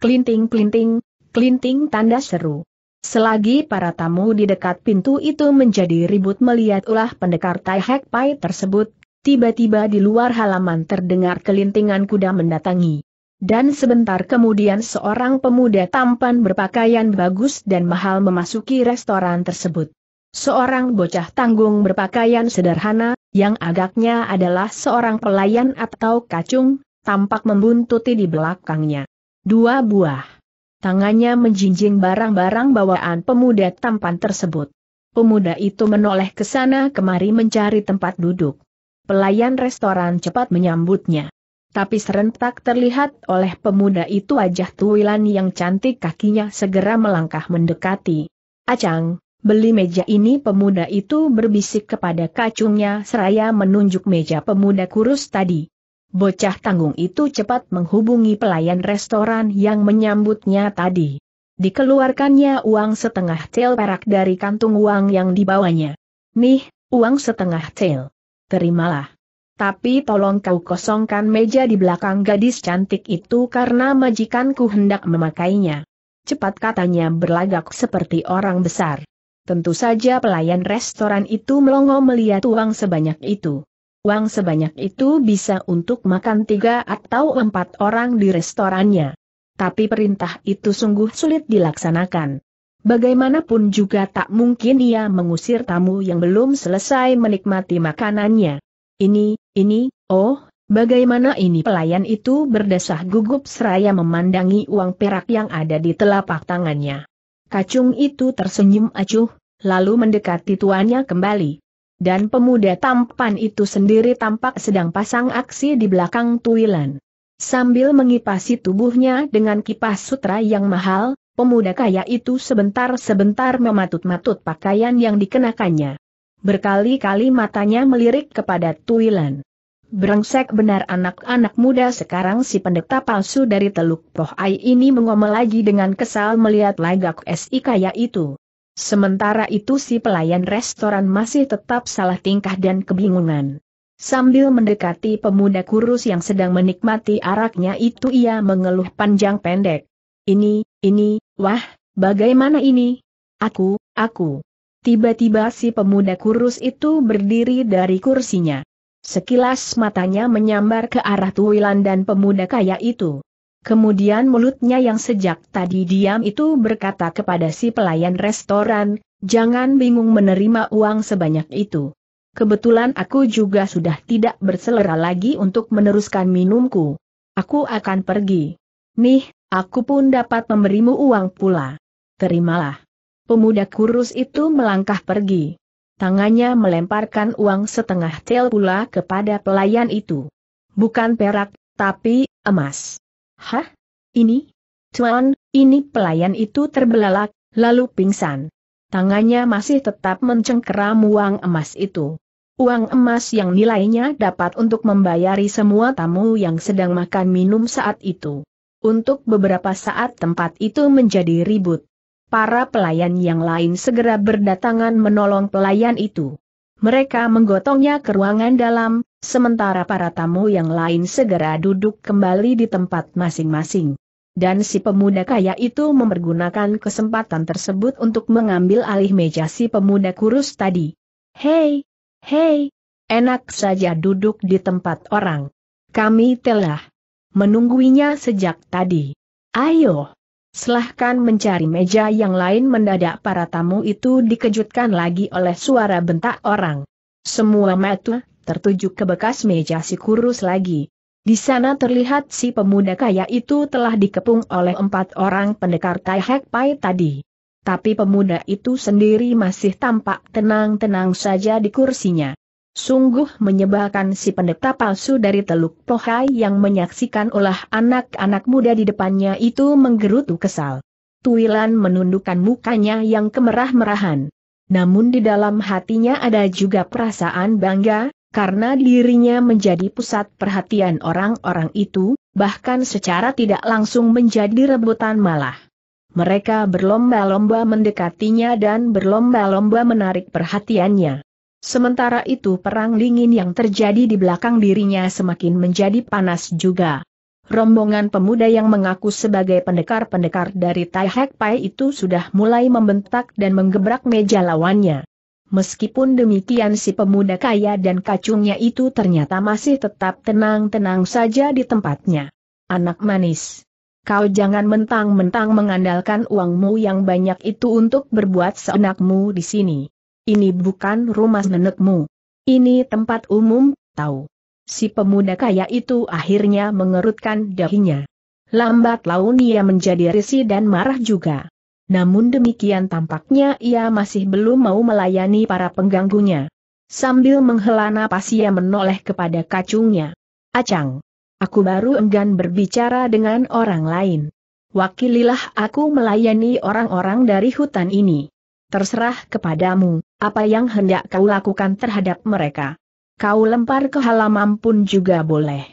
Klinting-klinting, klinting tanda seru. Selagi para tamu di dekat pintu itu menjadi ribut melihat ulah pendekar Tai Hek Pai tersebut, tiba-tiba di luar halaman terdengar kelintingan kuda mendatangi. Dan sebentar kemudian seorang pemuda tampan berpakaian bagus dan mahal memasuki restoran tersebut. Seorang bocah tanggung berpakaian sederhana, yang agaknya adalah seorang pelayan atau kacung, tampak membuntuti di belakangnya. Dua buah tangannya menjinjing barang-barang bawaan pemuda tampan tersebut. Pemuda itu menoleh ke sana kemari mencari tempat duduk. Pelayan restoran cepat menyambutnya. Tapi serentak terlihat oleh pemuda itu wajah Tuwilan yang cantik kakinya segera melangkah mendekati. Acang, Beli meja ini pemuda itu berbisik kepada kacungnya seraya menunjuk meja pemuda kurus tadi. Bocah tanggung itu cepat menghubungi pelayan restoran yang menyambutnya tadi. Dikeluarkannya uang setengah tel perak dari kantung uang yang dibawanya. Nih, uang setengah tel. Terimalah. Tapi tolong kau kosongkan meja di belakang gadis cantik itu karena majikanku hendak memakainya. Cepat katanya berlagak seperti orang besar. Tentu saja pelayan restoran itu melongo melihat uang sebanyak itu. Uang sebanyak itu bisa untuk makan tiga atau empat orang di restorannya. Tapi perintah itu sungguh sulit dilaksanakan. Bagaimanapun juga tak mungkin ia mengusir tamu yang belum selesai menikmati makanannya. Ini, ini, oh, bagaimana ini pelayan itu berdesah gugup seraya memandangi uang perak yang ada di telapak tangannya. Kacung itu tersenyum acuh, lalu mendekati tuannya kembali. Dan pemuda tampan itu sendiri tampak sedang pasang aksi di belakang Tuilan. Sambil mengipasi tubuhnya dengan kipas sutra yang mahal, pemuda kaya itu sebentar-sebentar mematut-matut pakaian yang dikenakannya. Berkali-kali matanya melirik kepada Tuilan. Berengsek benar anak-anak muda sekarang si pendeta palsu dari Teluk Pohai ini mengomel lagi dengan kesal melihat lagak SI kaya itu. Sementara itu si pelayan restoran masih tetap salah tingkah dan kebingungan. Sambil mendekati pemuda kurus yang sedang menikmati araknya itu ia mengeluh panjang pendek. Ini, ini, wah, bagaimana ini? Aku, aku. Tiba-tiba si pemuda kurus itu berdiri dari kursinya. Sekilas matanya menyambar ke arah Tuwilan dan pemuda kaya itu. Kemudian mulutnya yang sejak tadi diam itu berkata kepada si pelayan restoran, jangan bingung menerima uang sebanyak itu. Kebetulan aku juga sudah tidak berselera lagi untuk meneruskan minumku. Aku akan pergi. Nih, aku pun dapat memberimu uang pula. Terimalah. Pemuda kurus itu melangkah pergi. Tangannya melemparkan uang setengah tel pula kepada pelayan itu. Bukan perak, tapi emas. Hah? Ini? Cuan, ini pelayan itu terbelalak, lalu pingsan. Tangannya masih tetap mencengkeram uang emas itu. Uang emas yang nilainya dapat untuk membayari semua tamu yang sedang makan minum saat itu. Untuk beberapa saat tempat itu menjadi ribut. Para pelayan yang lain segera berdatangan menolong pelayan itu. Mereka menggotongnya ke ruangan dalam, sementara para tamu yang lain segera duduk kembali di tempat masing-masing. Dan si pemuda kaya itu mempergunakan kesempatan tersebut untuk mengambil alih meja si pemuda kurus tadi. Hei, hei, enak saja duduk di tempat orang. Kami telah menungguinya sejak tadi. Ayo, Silahkan mencari meja yang lain mendadak para tamu itu dikejutkan lagi oleh suara bentak orang. Semua mata tertuju ke bekas meja si kurus lagi. Di sana terlihat si pemuda kaya itu telah dikepung oleh empat orang pendekar Tai Hek Pai tadi. Tapi pemuda itu sendiri masih tampak tenang-tenang saja di kursinya. Sungguh menyebalkan si pendeta palsu dari Teluk Pohai yang menyaksikan ulah anak-anak muda di depannya itu menggerutu kesal. Tuilan menundukkan mukanya yang kemerah-merahan. Namun di dalam hatinya ada juga perasaan bangga, karena dirinya menjadi pusat perhatian orang-orang itu, bahkan secara tidak langsung menjadi rebutan malah. Mereka berlomba-lomba mendekatinya dan berlomba-lomba menarik perhatiannya. Sementara itu perang dingin yang terjadi di belakang dirinya semakin menjadi panas juga. Rombongan pemuda yang mengaku sebagai pendekar-pendekar dari Tai Hek Pai itu sudah mulai membentak dan menggebrak meja lawannya. Meskipun demikian si pemuda kaya dan kacungnya itu ternyata masih tetap tenang-tenang saja di tempatnya. Anak manis. Kau jangan mentang-mentang mengandalkan uangmu yang banyak itu untuk berbuat seenakmu di sini ini bukan rumah nenekmu. Ini tempat umum, tahu. Si pemuda kaya itu akhirnya mengerutkan dahinya. Lambat laun ia menjadi risih dan marah juga. Namun demikian tampaknya ia masih belum mau melayani para pengganggunya. Sambil menghela napas ia menoleh kepada kacungnya. Acang, aku baru enggan berbicara dengan orang lain. Wakililah aku melayani orang-orang dari hutan ini terserah kepadamu, apa yang hendak kau lakukan terhadap mereka. Kau lempar ke halaman pun juga boleh.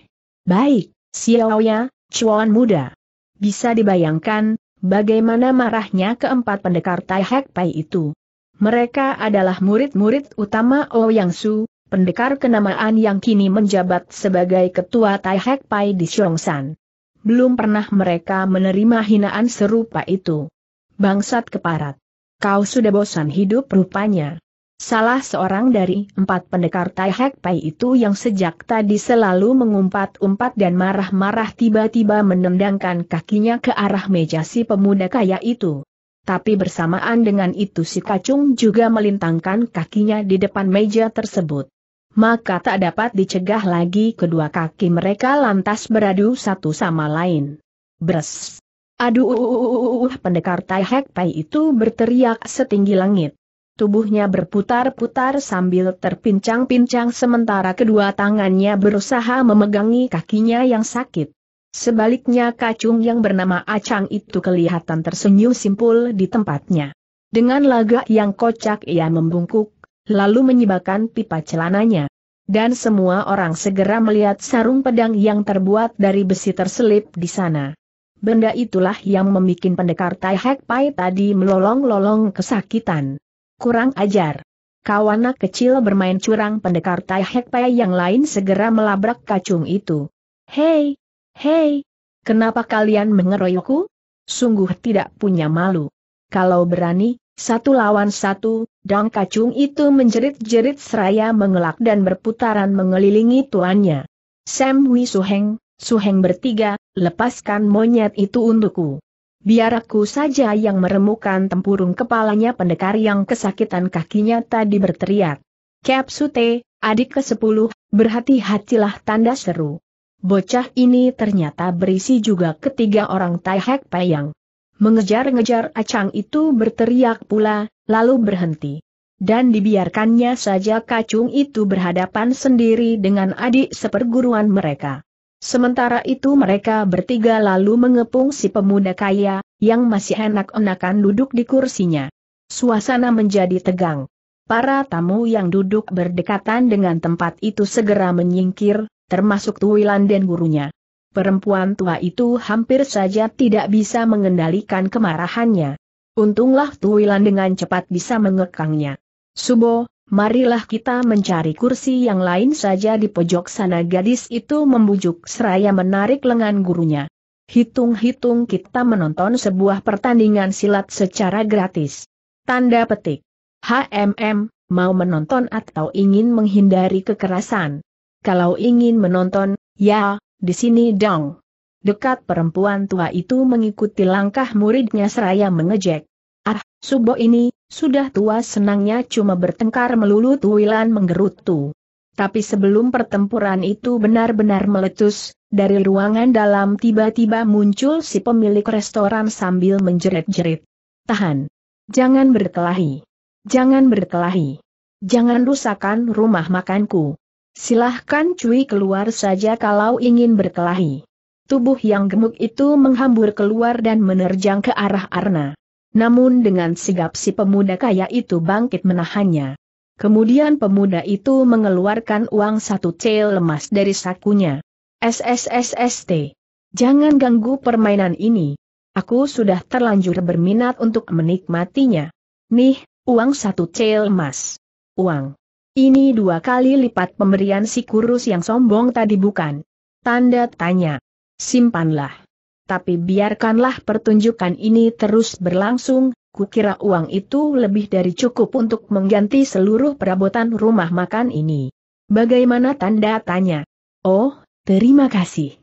Baik, Xiaoya, cuan muda. Bisa dibayangkan, bagaimana marahnya keempat pendekar Tai Hek Pai itu. Mereka adalah murid-murid utama Ouyang oh Su, pendekar kenamaan yang kini menjabat sebagai ketua Tai Hek Pai di Xiongshan. Belum pernah mereka menerima hinaan serupa itu. Bangsat keparat. Kau sudah bosan hidup rupanya. Salah seorang dari empat pendekar Tai Hek Pai itu yang sejak tadi selalu mengumpat-umpat dan marah-marah tiba-tiba menendangkan kakinya ke arah meja si pemuda kaya itu. Tapi bersamaan dengan itu si kacung juga melintangkan kakinya di depan meja tersebut. Maka tak dapat dicegah lagi kedua kaki mereka lantas beradu satu sama lain. Bres! Aduh, uh, uh, uh, pendekar Tai Hek Pai itu berteriak setinggi langit. Tubuhnya berputar-putar sambil terpincang-pincang sementara kedua tangannya berusaha memegangi kakinya yang sakit. Sebaliknya kacung yang bernama Acang itu kelihatan tersenyum simpul di tempatnya. Dengan lagak yang kocak ia membungkuk, lalu menyibakkan pipa celananya. Dan semua orang segera melihat sarung pedang yang terbuat dari besi terselip di sana. Benda itulah yang membuat pendekar Tai Hek Pai tadi melolong-lolong kesakitan. Kurang ajar. Kawanak kecil bermain curang pendekar Tai Hek Pai yang lain segera melabrak kacung itu. Hei! Hei! Kenapa kalian mengeroyokku? Sungguh tidak punya malu. Kalau berani, satu lawan satu, dong kacung itu menjerit-jerit seraya mengelak dan berputaran mengelilingi tuannya. Sam Wisuheng, Suheng bertiga, lepaskan monyet itu untukku. Biar aku saja yang meremukan tempurung kepalanya pendekar yang kesakitan kakinya tadi berteriak. Sute, adik ke-10, berhati-hatilah tanda seru. Bocah ini ternyata berisi juga ketiga orang Taihek Payang. Mengejar-ngejar acang itu berteriak pula, lalu berhenti dan dibiarkannya saja kacung itu berhadapan sendiri dengan adik seperguruan mereka. Sementara itu mereka bertiga lalu mengepung si pemuda kaya, yang masih enak-enakan duduk di kursinya. Suasana menjadi tegang. Para tamu yang duduk berdekatan dengan tempat itu segera menyingkir, termasuk Tuwilan dan gurunya. Perempuan tua itu hampir saja tidak bisa mengendalikan kemarahannya. Untunglah Tuwilan dengan cepat bisa mengekangnya. Subo, Marilah kita mencari kursi yang lain saja di pojok sana gadis itu membujuk seraya menarik lengan gurunya. Hitung-hitung kita menonton sebuah pertandingan silat secara gratis. Tanda petik. HMM, mau menonton atau ingin menghindari kekerasan? Kalau ingin menonton, ya, di sini dong. Dekat perempuan tua itu mengikuti langkah muridnya seraya mengejek. Ah, Subo ini, sudah tua senangnya cuma bertengkar melulu tuwilan menggerutu. Tapi sebelum pertempuran itu benar-benar meletus, dari ruangan dalam tiba-tiba muncul si pemilik restoran sambil menjerit-jerit. Tahan. Jangan berkelahi. Jangan berkelahi. Jangan rusakan rumah makanku. Silahkan cuy keluar saja kalau ingin berkelahi. Tubuh yang gemuk itu menghambur keluar dan menerjang ke arah Arna. Namun dengan sigap si pemuda kaya itu bangkit menahannya. Kemudian pemuda itu mengeluarkan uang satu cel lemas dari sakunya. SSSST. Jangan ganggu permainan ini. Aku sudah terlanjur berminat untuk menikmatinya. Nih, uang satu cel emas. Uang. Ini dua kali lipat pemberian si kurus yang sombong tadi bukan? Tanda tanya. Simpanlah tapi biarkanlah pertunjukan ini terus berlangsung, kukira uang itu lebih dari cukup untuk mengganti seluruh perabotan rumah makan ini. Bagaimana tanda tanya? Oh, terima kasih.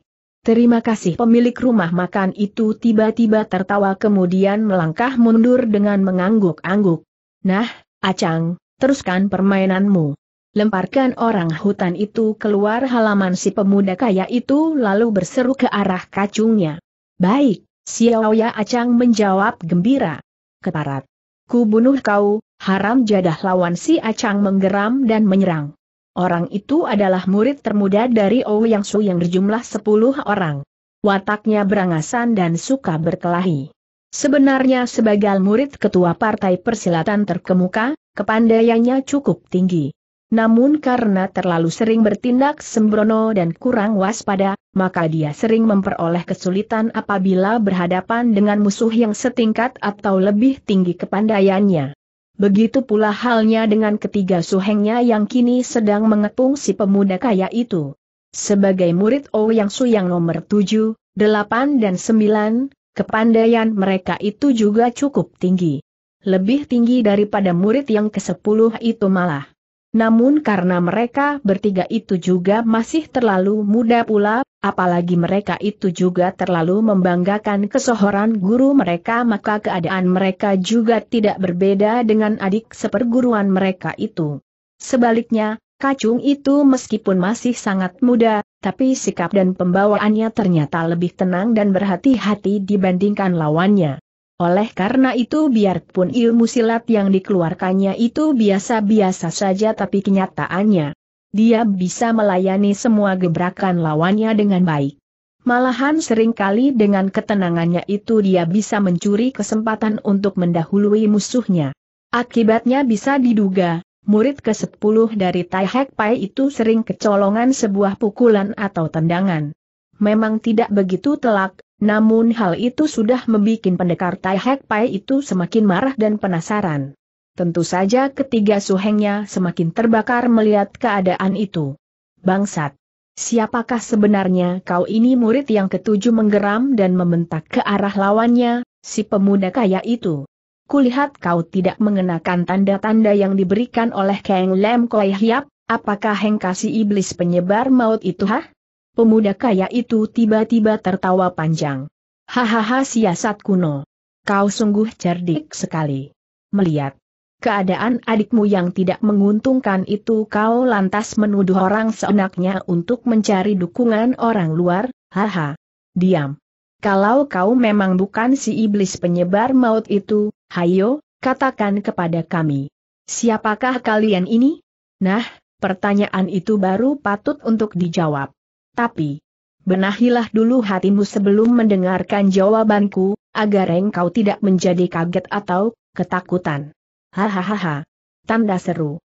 Terima kasih pemilik rumah makan itu tiba-tiba tertawa kemudian melangkah mundur dengan mengangguk-angguk. Nah, Acang, teruskan permainanmu. Lemparkan orang hutan itu keluar halaman si pemuda kaya itu lalu berseru ke arah kacungnya. Baik, Xiao Ya Acang menjawab gembira. Keparat. Ku bunuh kau, haram jadah lawan si Acang menggeram dan menyerang. Orang itu adalah murid termuda dari Ouyang Su yang berjumlah 10 orang. Wataknya berangasan dan suka berkelahi. Sebenarnya sebagai murid ketua partai persilatan terkemuka, kepandaiannya cukup tinggi. Namun karena terlalu sering bertindak sembrono dan kurang waspada, maka dia sering memperoleh kesulitan apabila berhadapan dengan musuh yang setingkat atau lebih tinggi kepandaiannya. Begitu pula halnya dengan ketiga suhengnya yang kini sedang mengepung si pemuda kaya itu. Sebagai murid O yang su yang nomor 7, 8 dan 9, kepandaian mereka itu juga cukup tinggi. Lebih tinggi daripada murid yang ke-10 itu malah. Namun karena mereka bertiga itu juga masih terlalu muda pula, apalagi mereka itu juga terlalu membanggakan kesohoran guru mereka maka keadaan mereka juga tidak berbeda dengan adik seperguruan mereka itu. Sebaliknya, Kacung itu meskipun masih sangat muda, tapi sikap dan pembawaannya ternyata lebih tenang dan berhati-hati dibandingkan lawannya. Oleh karena itu biarpun ilmu silat yang dikeluarkannya itu biasa-biasa saja tapi kenyataannya, dia bisa melayani semua gebrakan lawannya dengan baik. Malahan seringkali dengan ketenangannya itu dia bisa mencuri kesempatan untuk mendahului musuhnya. Akibatnya bisa diduga, murid ke-10 dari Tai Hek Pai itu sering kecolongan sebuah pukulan atau tendangan. Memang tidak begitu telak, namun hal itu sudah membuat pendekar Tai Hek Pai itu semakin marah dan penasaran. Tentu saja ketiga suhengnya semakin terbakar melihat keadaan itu. Bangsat! Siapakah sebenarnya kau ini murid yang ketujuh menggeram dan membentak ke arah lawannya, si pemuda kaya itu? Kulihat kau tidak mengenakan tanda-tanda yang diberikan oleh Kang Lem Koi Hiap, apakah hengkasi iblis penyebar maut itu hah? Pemuda kaya itu tiba-tiba tertawa panjang. Hahaha siasat kuno. Kau sungguh cerdik sekali. Melihat keadaan adikmu yang tidak menguntungkan itu kau lantas menuduh orang seenaknya untuk mencari dukungan orang luar, haha. Diam. Kalau kau memang bukan si iblis penyebar maut itu, hayo, katakan kepada kami. Siapakah kalian ini? Nah, pertanyaan itu baru patut untuk dijawab tapi benahilah dulu hatimu sebelum mendengarkan jawabanku, agar engkau tidak menjadi kaget atau ketakutan. Hahaha. Tanda seru.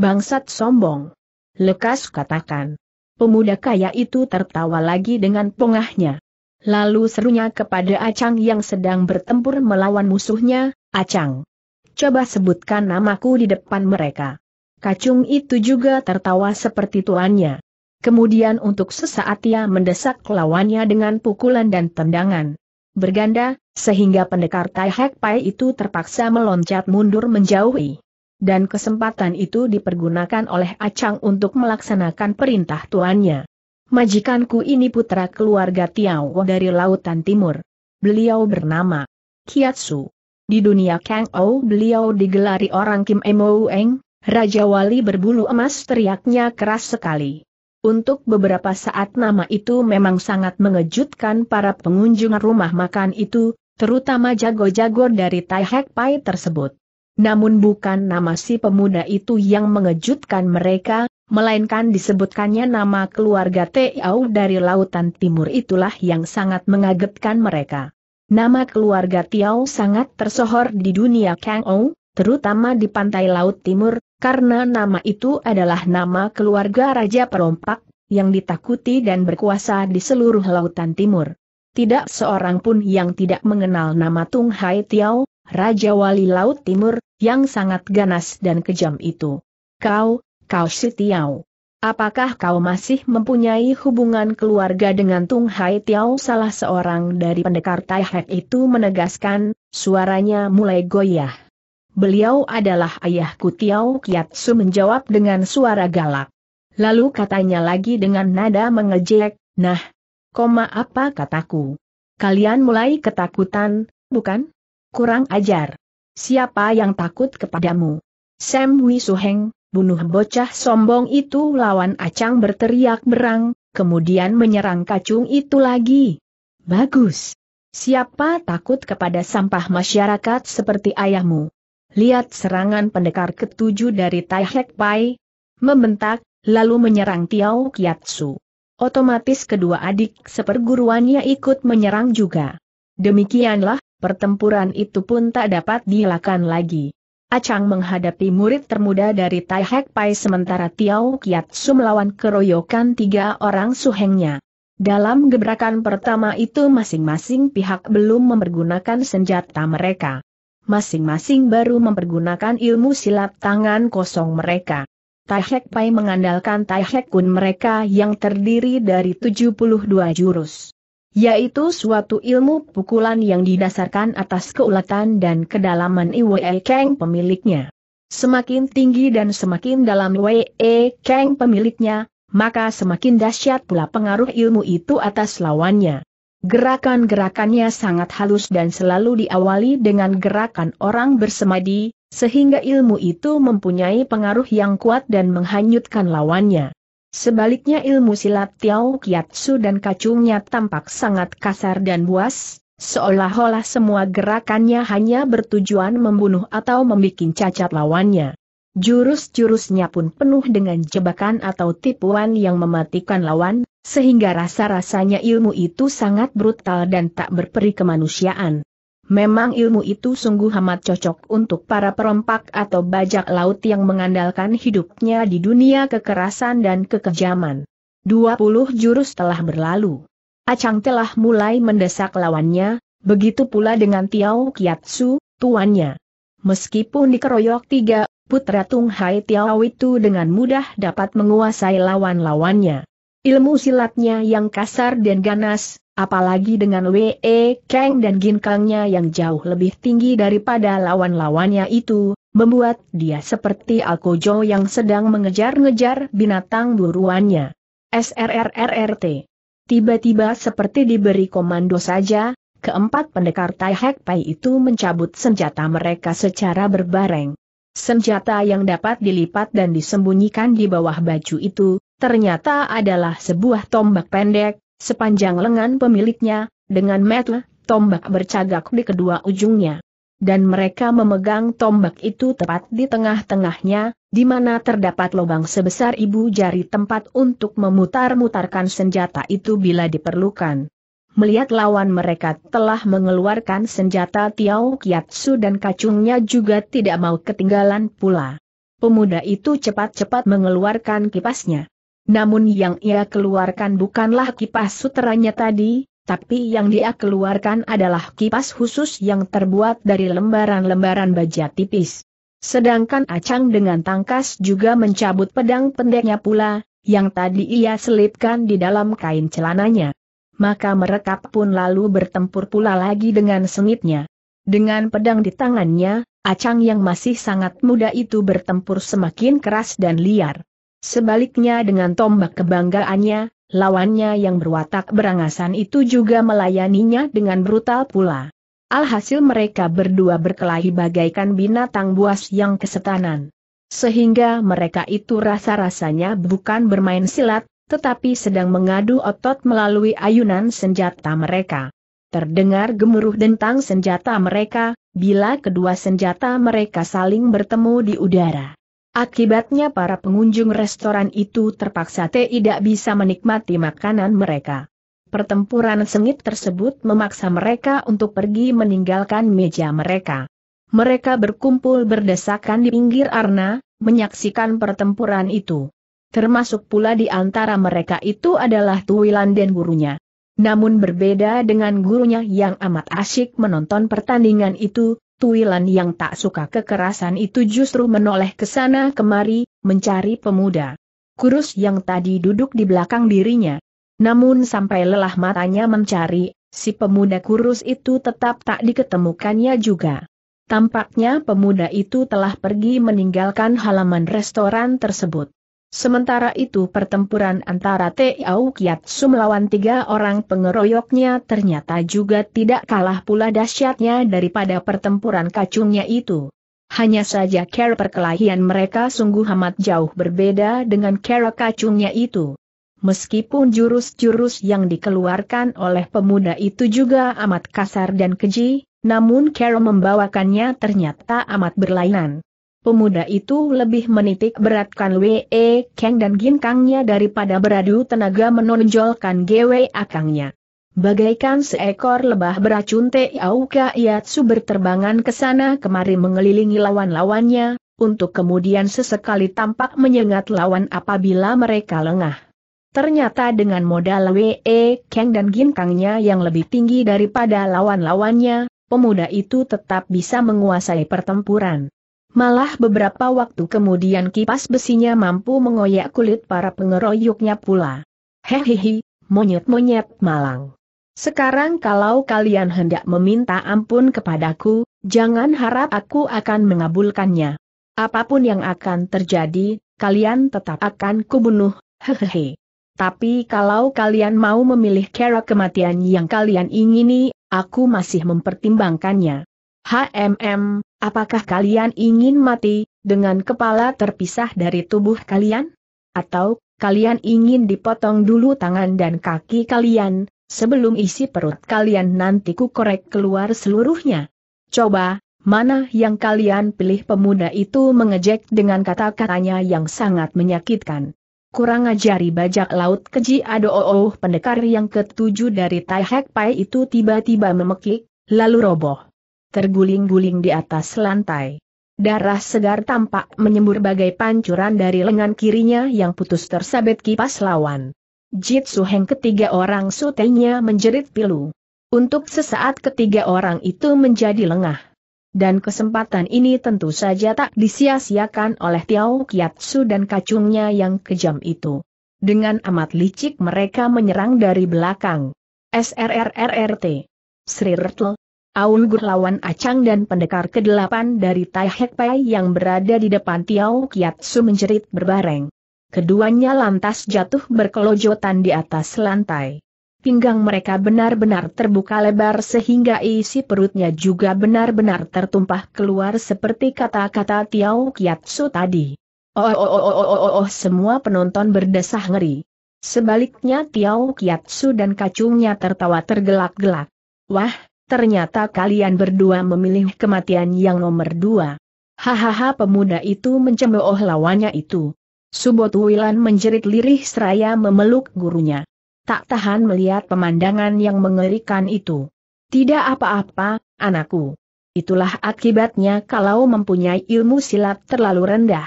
Bangsat sombong. Lekas katakan. Pemuda kaya itu tertawa lagi dengan pongahnya. Lalu serunya kepada Acang yang sedang bertempur melawan musuhnya, Acang. Coba sebutkan namaku di depan mereka. Kacung itu juga tertawa seperti tuannya. Kemudian untuk sesaat ia mendesak lawannya dengan pukulan dan tendangan. Berganda, sehingga pendekar Tai Hek Pai itu terpaksa meloncat mundur menjauhi. Dan kesempatan itu dipergunakan oleh Acang untuk melaksanakan perintah tuannya. Majikanku ini putra keluarga Tiao dari Lautan Timur. Beliau bernama Kiatsu. Di dunia Kang Ou beliau digelari orang Kim Emo Eng, Raja Wali berbulu emas teriaknya keras sekali. Untuk beberapa saat nama itu memang sangat mengejutkan para pengunjung rumah makan itu, terutama jago-jago dari Tai Hek Pai tersebut. Namun bukan nama si pemuda itu yang mengejutkan mereka, melainkan disebutkannya nama keluarga Teo dari Lautan Timur itulah yang sangat mengagetkan mereka. Nama keluarga Tiao sangat tersohor di dunia Kang Ou, terutama di pantai laut timur, karena nama itu adalah nama keluarga Raja Perompak, yang ditakuti dan berkuasa di seluruh lautan timur. Tidak seorang pun yang tidak mengenal nama Tung Hai Tiao, Raja Wali Laut Timur, yang sangat ganas dan kejam itu. Kau, kau si Tiao. Apakah kau masih mempunyai hubungan keluarga dengan Tung Hai Tiao? Salah seorang dari pendekar Tai Hek itu menegaskan, suaranya mulai goyah beliau adalah ayahku Tiao Kiatsu menjawab dengan suara galak. Lalu katanya lagi dengan nada mengejek, nah, koma apa kataku? Kalian mulai ketakutan, bukan? Kurang ajar. Siapa yang takut kepadamu? Sam Suheng, bunuh bocah sombong itu lawan Acang berteriak berang, kemudian menyerang kacung itu lagi. Bagus. Siapa takut kepada sampah masyarakat seperti ayahmu? lihat serangan pendekar ketujuh dari Tai Hek Pai, membentak, lalu menyerang Tiao Kiatsu. Otomatis kedua adik seperguruannya ikut menyerang juga. Demikianlah, pertempuran itu pun tak dapat dilakukan lagi. Acang menghadapi murid termuda dari Tai Hek Pai sementara Tiao Kiatsu melawan keroyokan tiga orang suhengnya. Dalam gebrakan pertama itu masing-masing pihak belum mempergunakan senjata mereka masing-masing baru mempergunakan ilmu silat tangan kosong mereka. Taihek Pai mengandalkan Taihek Kun mereka yang terdiri dari 72 jurus. Yaitu suatu ilmu pukulan yang didasarkan atas keulatan dan kedalaman Iwe Kang pemiliknya. Semakin tinggi dan semakin dalam Iwe Kang pemiliknya, maka semakin dahsyat pula pengaruh ilmu itu atas lawannya. Gerakan-gerakannya sangat halus dan selalu diawali dengan gerakan orang bersemadi, sehingga ilmu itu mempunyai pengaruh yang kuat dan menghanyutkan lawannya. Sebaliknya ilmu silat Tiao Kiatsu dan kacungnya tampak sangat kasar dan buas, seolah-olah semua gerakannya hanya bertujuan membunuh atau membuat cacat lawannya. Jurus-jurusnya pun penuh dengan jebakan atau tipuan yang mematikan lawan, sehingga rasa-rasanya ilmu itu sangat brutal dan tak berperi kemanusiaan. Memang ilmu itu sungguh amat cocok untuk para perompak atau bajak laut yang mengandalkan hidupnya di dunia kekerasan dan kekejaman. 20 jurus telah berlalu. Acang telah mulai mendesak lawannya, begitu pula dengan Tiao Kiatsu, tuannya. Meskipun dikeroyok tiga Putra Tung Hai Tiao itu dengan mudah dapat menguasai lawan-lawannya. Ilmu silatnya yang kasar dan ganas, apalagi dengan We Kang dan Gin Kangnya yang jauh lebih tinggi daripada lawan-lawannya itu, membuat dia seperti Alkojo yang sedang mengejar-ngejar binatang buruannya. SRRRRT. Tiba-tiba seperti diberi komando saja, keempat pendekar Tai Hek Pai itu mencabut senjata mereka secara berbareng. Senjata yang dapat dilipat dan disembunyikan di bawah baju itu, ternyata adalah sebuah tombak pendek, sepanjang lengan pemiliknya, dengan metal, tombak bercagak di kedua ujungnya. Dan mereka memegang tombak itu tepat di tengah-tengahnya, di mana terdapat lubang sebesar ibu jari tempat untuk memutar-mutarkan senjata itu bila diperlukan melihat lawan mereka telah mengeluarkan senjata Tiao Kiatsu dan kacungnya juga tidak mau ketinggalan pula. Pemuda itu cepat-cepat mengeluarkan kipasnya. Namun yang ia keluarkan bukanlah kipas suteranya tadi, tapi yang dia keluarkan adalah kipas khusus yang terbuat dari lembaran-lembaran baja tipis. Sedangkan Acang dengan tangkas juga mencabut pedang pendeknya pula, yang tadi ia selipkan di dalam kain celananya maka mereka pun lalu bertempur pula lagi dengan sengitnya. Dengan pedang di tangannya, Acang yang masih sangat muda itu bertempur semakin keras dan liar. Sebaliknya dengan tombak kebanggaannya, lawannya yang berwatak berangasan itu juga melayaninya dengan brutal pula. Alhasil mereka berdua berkelahi bagaikan binatang buas yang kesetanan. Sehingga mereka itu rasa-rasanya bukan bermain silat, tetapi sedang mengadu otot melalui ayunan senjata mereka. Terdengar gemuruh dentang senjata mereka, bila kedua senjata mereka saling bertemu di udara. Akibatnya para pengunjung restoran itu terpaksa tidak bisa menikmati makanan mereka. Pertempuran sengit tersebut memaksa mereka untuk pergi meninggalkan meja mereka. Mereka berkumpul berdesakan di pinggir arna, menyaksikan pertempuran itu termasuk pula di antara mereka itu adalah Tuwilan dan gurunya. Namun berbeda dengan gurunya yang amat asyik menonton pertandingan itu, Tuwilan yang tak suka kekerasan itu justru menoleh ke sana kemari, mencari pemuda. Kurus yang tadi duduk di belakang dirinya. Namun sampai lelah matanya mencari, si pemuda kurus itu tetap tak diketemukannya juga. Tampaknya pemuda itu telah pergi meninggalkan halaman restoran tersebut. Sementara itu pertempuran antara Kiat Kiatsu melawan tiga orang pengeroyoknya ternyata juga tidak kalah pula dahsyatnya daripada pertempuran kacungnya itu. Hanya saja cara perkelahian mereka sungguh amat jauh berbeda dengan cara kacungnya itu. Meskipun jurus-jurus yang dikeluarkan oleh pemuda itu juga amat kasar dan keji, namun cara membawakannya ternyata amat berlainan. Pemuda itu lebih menitik beratkan Wee Kang dan Gin Kangnya daripada beradu tenaga menonjolkan Gwe Akangnya. Bagaikan seekor lebah beracun Tiauka Iatsu berterbangan ke sana kemari mengelilingi lawan-lawannya, untuk kemudian sesekali tampak menyengat lawan apabila mereka lengah. Ternyata dengan modal Wee Kang dan Gin Kangnya yang lebih tinggi daripada lawan-lawannya, pemuda itu tetap bisa menguasai pertempuran. Malah beberapa waktu kemudian kipas besinya mampu mengoyak kulit para pengeroyoknya pula. Hehehe, monyet-monyet malang. Sekarang kalau kalian hendak meminta ampun kepadaku, jangan harap aku akan mengabulkannya. Apapun yang akan terjadi, kalian tetap akan kubunuh, hehehe. Tapi kalau kalian mau memilih cara kematian yang kalian ingini, aku masih mempertimbangkannya. HMM, Apakah kalian ingin mati, dengan kepala terpisah dari tubuh kalian? Atau, kalian ingin dipotong dulu tangan dan kaki kalian, sebelum isi perut kalian nanti kukorek keluar seluruhnya? Coba, mana yang kalian pilih pemuda itu mengejek dengan kata-katanya yang sangat menyakitkan. Kurang ajari bajak laut keji adooh oh, pendekar yang ketujuh dari Tai Hek Pai itu tiba-tiba memekik, lalu roboh terguling-guling di atas lantai. Darah segar tampak menyembur bagai pancuran dari lengan kirinya yang putus tersabet kipas lawan. Jitsu Heng ketiga orang sutenya menjerit pilu. Untuk sesaat ketiga orang itu menjadi lengah. Dan kesempatan ini tentu saja tak disia-siakan oleh Tiao Kiatsu dan kacungnya yang kejam itu. Dengan amat licik mereka menyerang dari belakang. SRRRRT. Sri Rertl, Aun Gurlawan Acang dan pendekar ke-8 dari Tai Hek Pai yang berada di depan Tiao Su menjerit berbareng. Keduanya lantas jatuh berkelojotan di atas lantai. Pinggang mereka benar-benar terbuka lebar sehingga isi perutnya juga benar-benar tertumpah keluar seperti kata-kata Tiao Su tadi. Oh, oh, oh, oh, oh, oh, oh, semua penonton berdesah ngeri. Sebaliknya Tiao Su dan kacungnya tertawa tergelak-gelak. Wah, ternyata kalian berdua memilih kematian yang nomor dua. Hahaha pemuda itu mencemooh lawannya itu. Wilan menjerit lirih seraya memeluk gurunya. Tak tahan melihat pemandangan yang mengerikan itu. Tidak apa-apa, anakku. Itulah akibatnya kalau mempunyai ilmu silat terlalu rendah.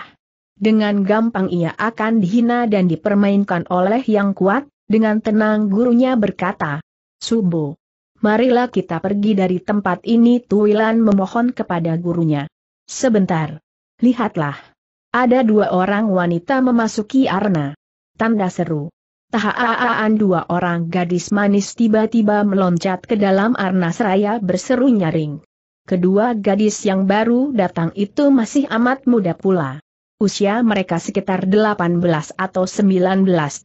Dengan gampang ia akan dihina dan dipermainkan oleh yang kuat, dengan tenang gurunya berkata. Subo marilah kita pergi dari tempat ini Tuilan memohon kepada gurunya. Sebentar. Lihatlah. Ada dua orang wanita memasuki arna. Tanda seru. Tahaaan dua orang gadis manis tiba-tiba meloncat ke dalam arna seraya berseru nyaring. Kedua gadis yang baru datang itu masih amat muda pula. Usia mereka sekitar 18 atau 19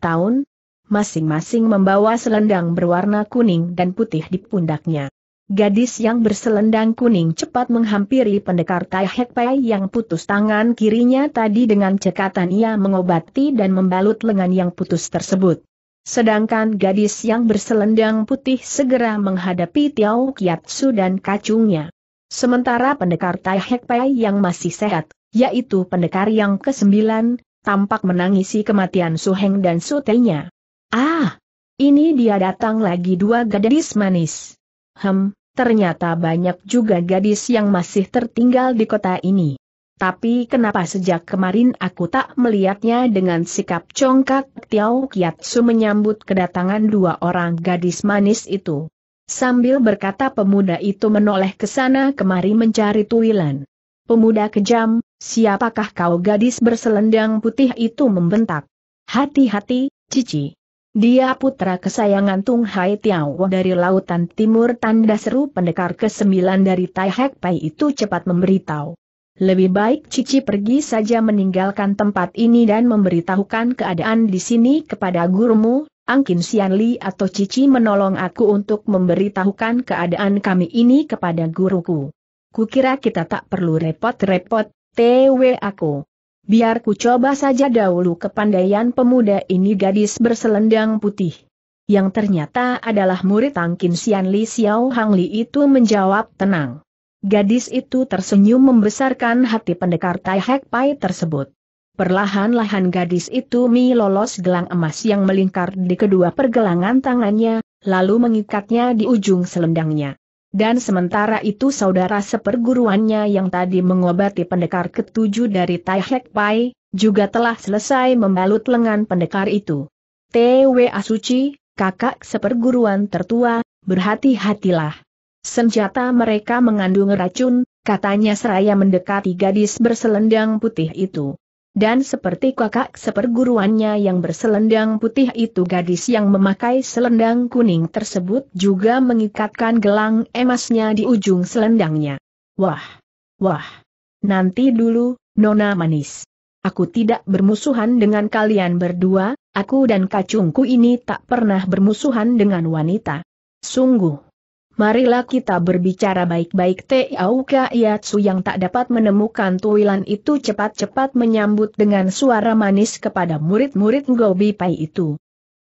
tahun, masing-masing membawa selendang berwarna kuning dan putih di pundaknya. Gadis yang berselendang kuning cepat menghampiri pendekar Tai Hek Pai yang putus tangan kirinya tadi dengan cekatan ia mengobati dan membalut lengan yang putus tersebut. Sedangkan gadis yang berselendang putih segera menghadapi Tiao Kiatsu dan kacungnya. Sementara pendekar Tai Hek Pai yang masih sehat, yaitu pendekar yang kesembilan, tampak menangisi kematian Su Heng dan Su Tenya. Ah, ini dia datang lagi dua gadis manis. Hem, ternyata banyak juga gadis yang masih tertinggal di kota ini. Tapi kenapa sejak kemarin aku tak melihatnya dengan sikap congkak Tiao Kiatsu menyambut kedatangan dua orang gadis manis itu. Sambil berkata pemuda itu menoleh ke sana kemari mencari tuilan. Pemuda kejam, siapakah kau gadis berselendang putih itu membentak. Hati-hati, Cici. Dia putra kesayangan Tung Hai Tiao dari Lautan Timur tanda seru pendekar ke-9 dari Tai Hek Pai itu cepat memberitahu. Lebih baik Cici pergi saja meninggalkan tempat ini dan memberitahukan keadaan di sini kepada gurumu, Angkin Sian Li atau Cici menolong aku untuk memberitahukan keadaan kami ini kepada guruku. Kukira kita tak perlu repot-repot, TW aku. Biar ku coba saja dahulu kepandaian pemuda ini gadis berselendang putih. Yang ternyata adalah murid Tangkin Sian Li Xiao Hang Li itu menjawab tenang. Gadis itu tersenyum membesarkan hati pendekar Tai Hek Pai tersebut. Perlahan-lahan gadis itu mi lolos gelang emas yang melingkar di kedua pergelangan tangannya, lalu mengikatnya di ujung selendangnya. Dan sementara itu saudara seperguruannya yang tadi mengobati pendekar ketujuh dari Tai Hek Pai, juga telah selesai membalut lengan pendekar itu. T.W. Asuci, kakak seperguruan tertua, berhati-hatilah. Senjata mereka mengandung racun, katanya seraya mendekati gadis berselendang putih itu. Dan seperti kakak seperguruannya yang berselendang putih itu gadis yang memakai selendang kuning tersebut juga mengikatkan gelang emasnya di ujung selendangnya. Wah! Wah! Nanti dulu, Nona Manis. Aku tidak bermusuhan dengan kalian berdua, aku dan kacungku ini tak pernah bermusuhan dengan wanita. Sungguh, Marilah kita berbicara baik-baik Tiauka Iatsu yang tak dapat menemukan tuilan itu cepat-cepat menyambut dengan suara manis kepada murid-murid Gobi Pai itu.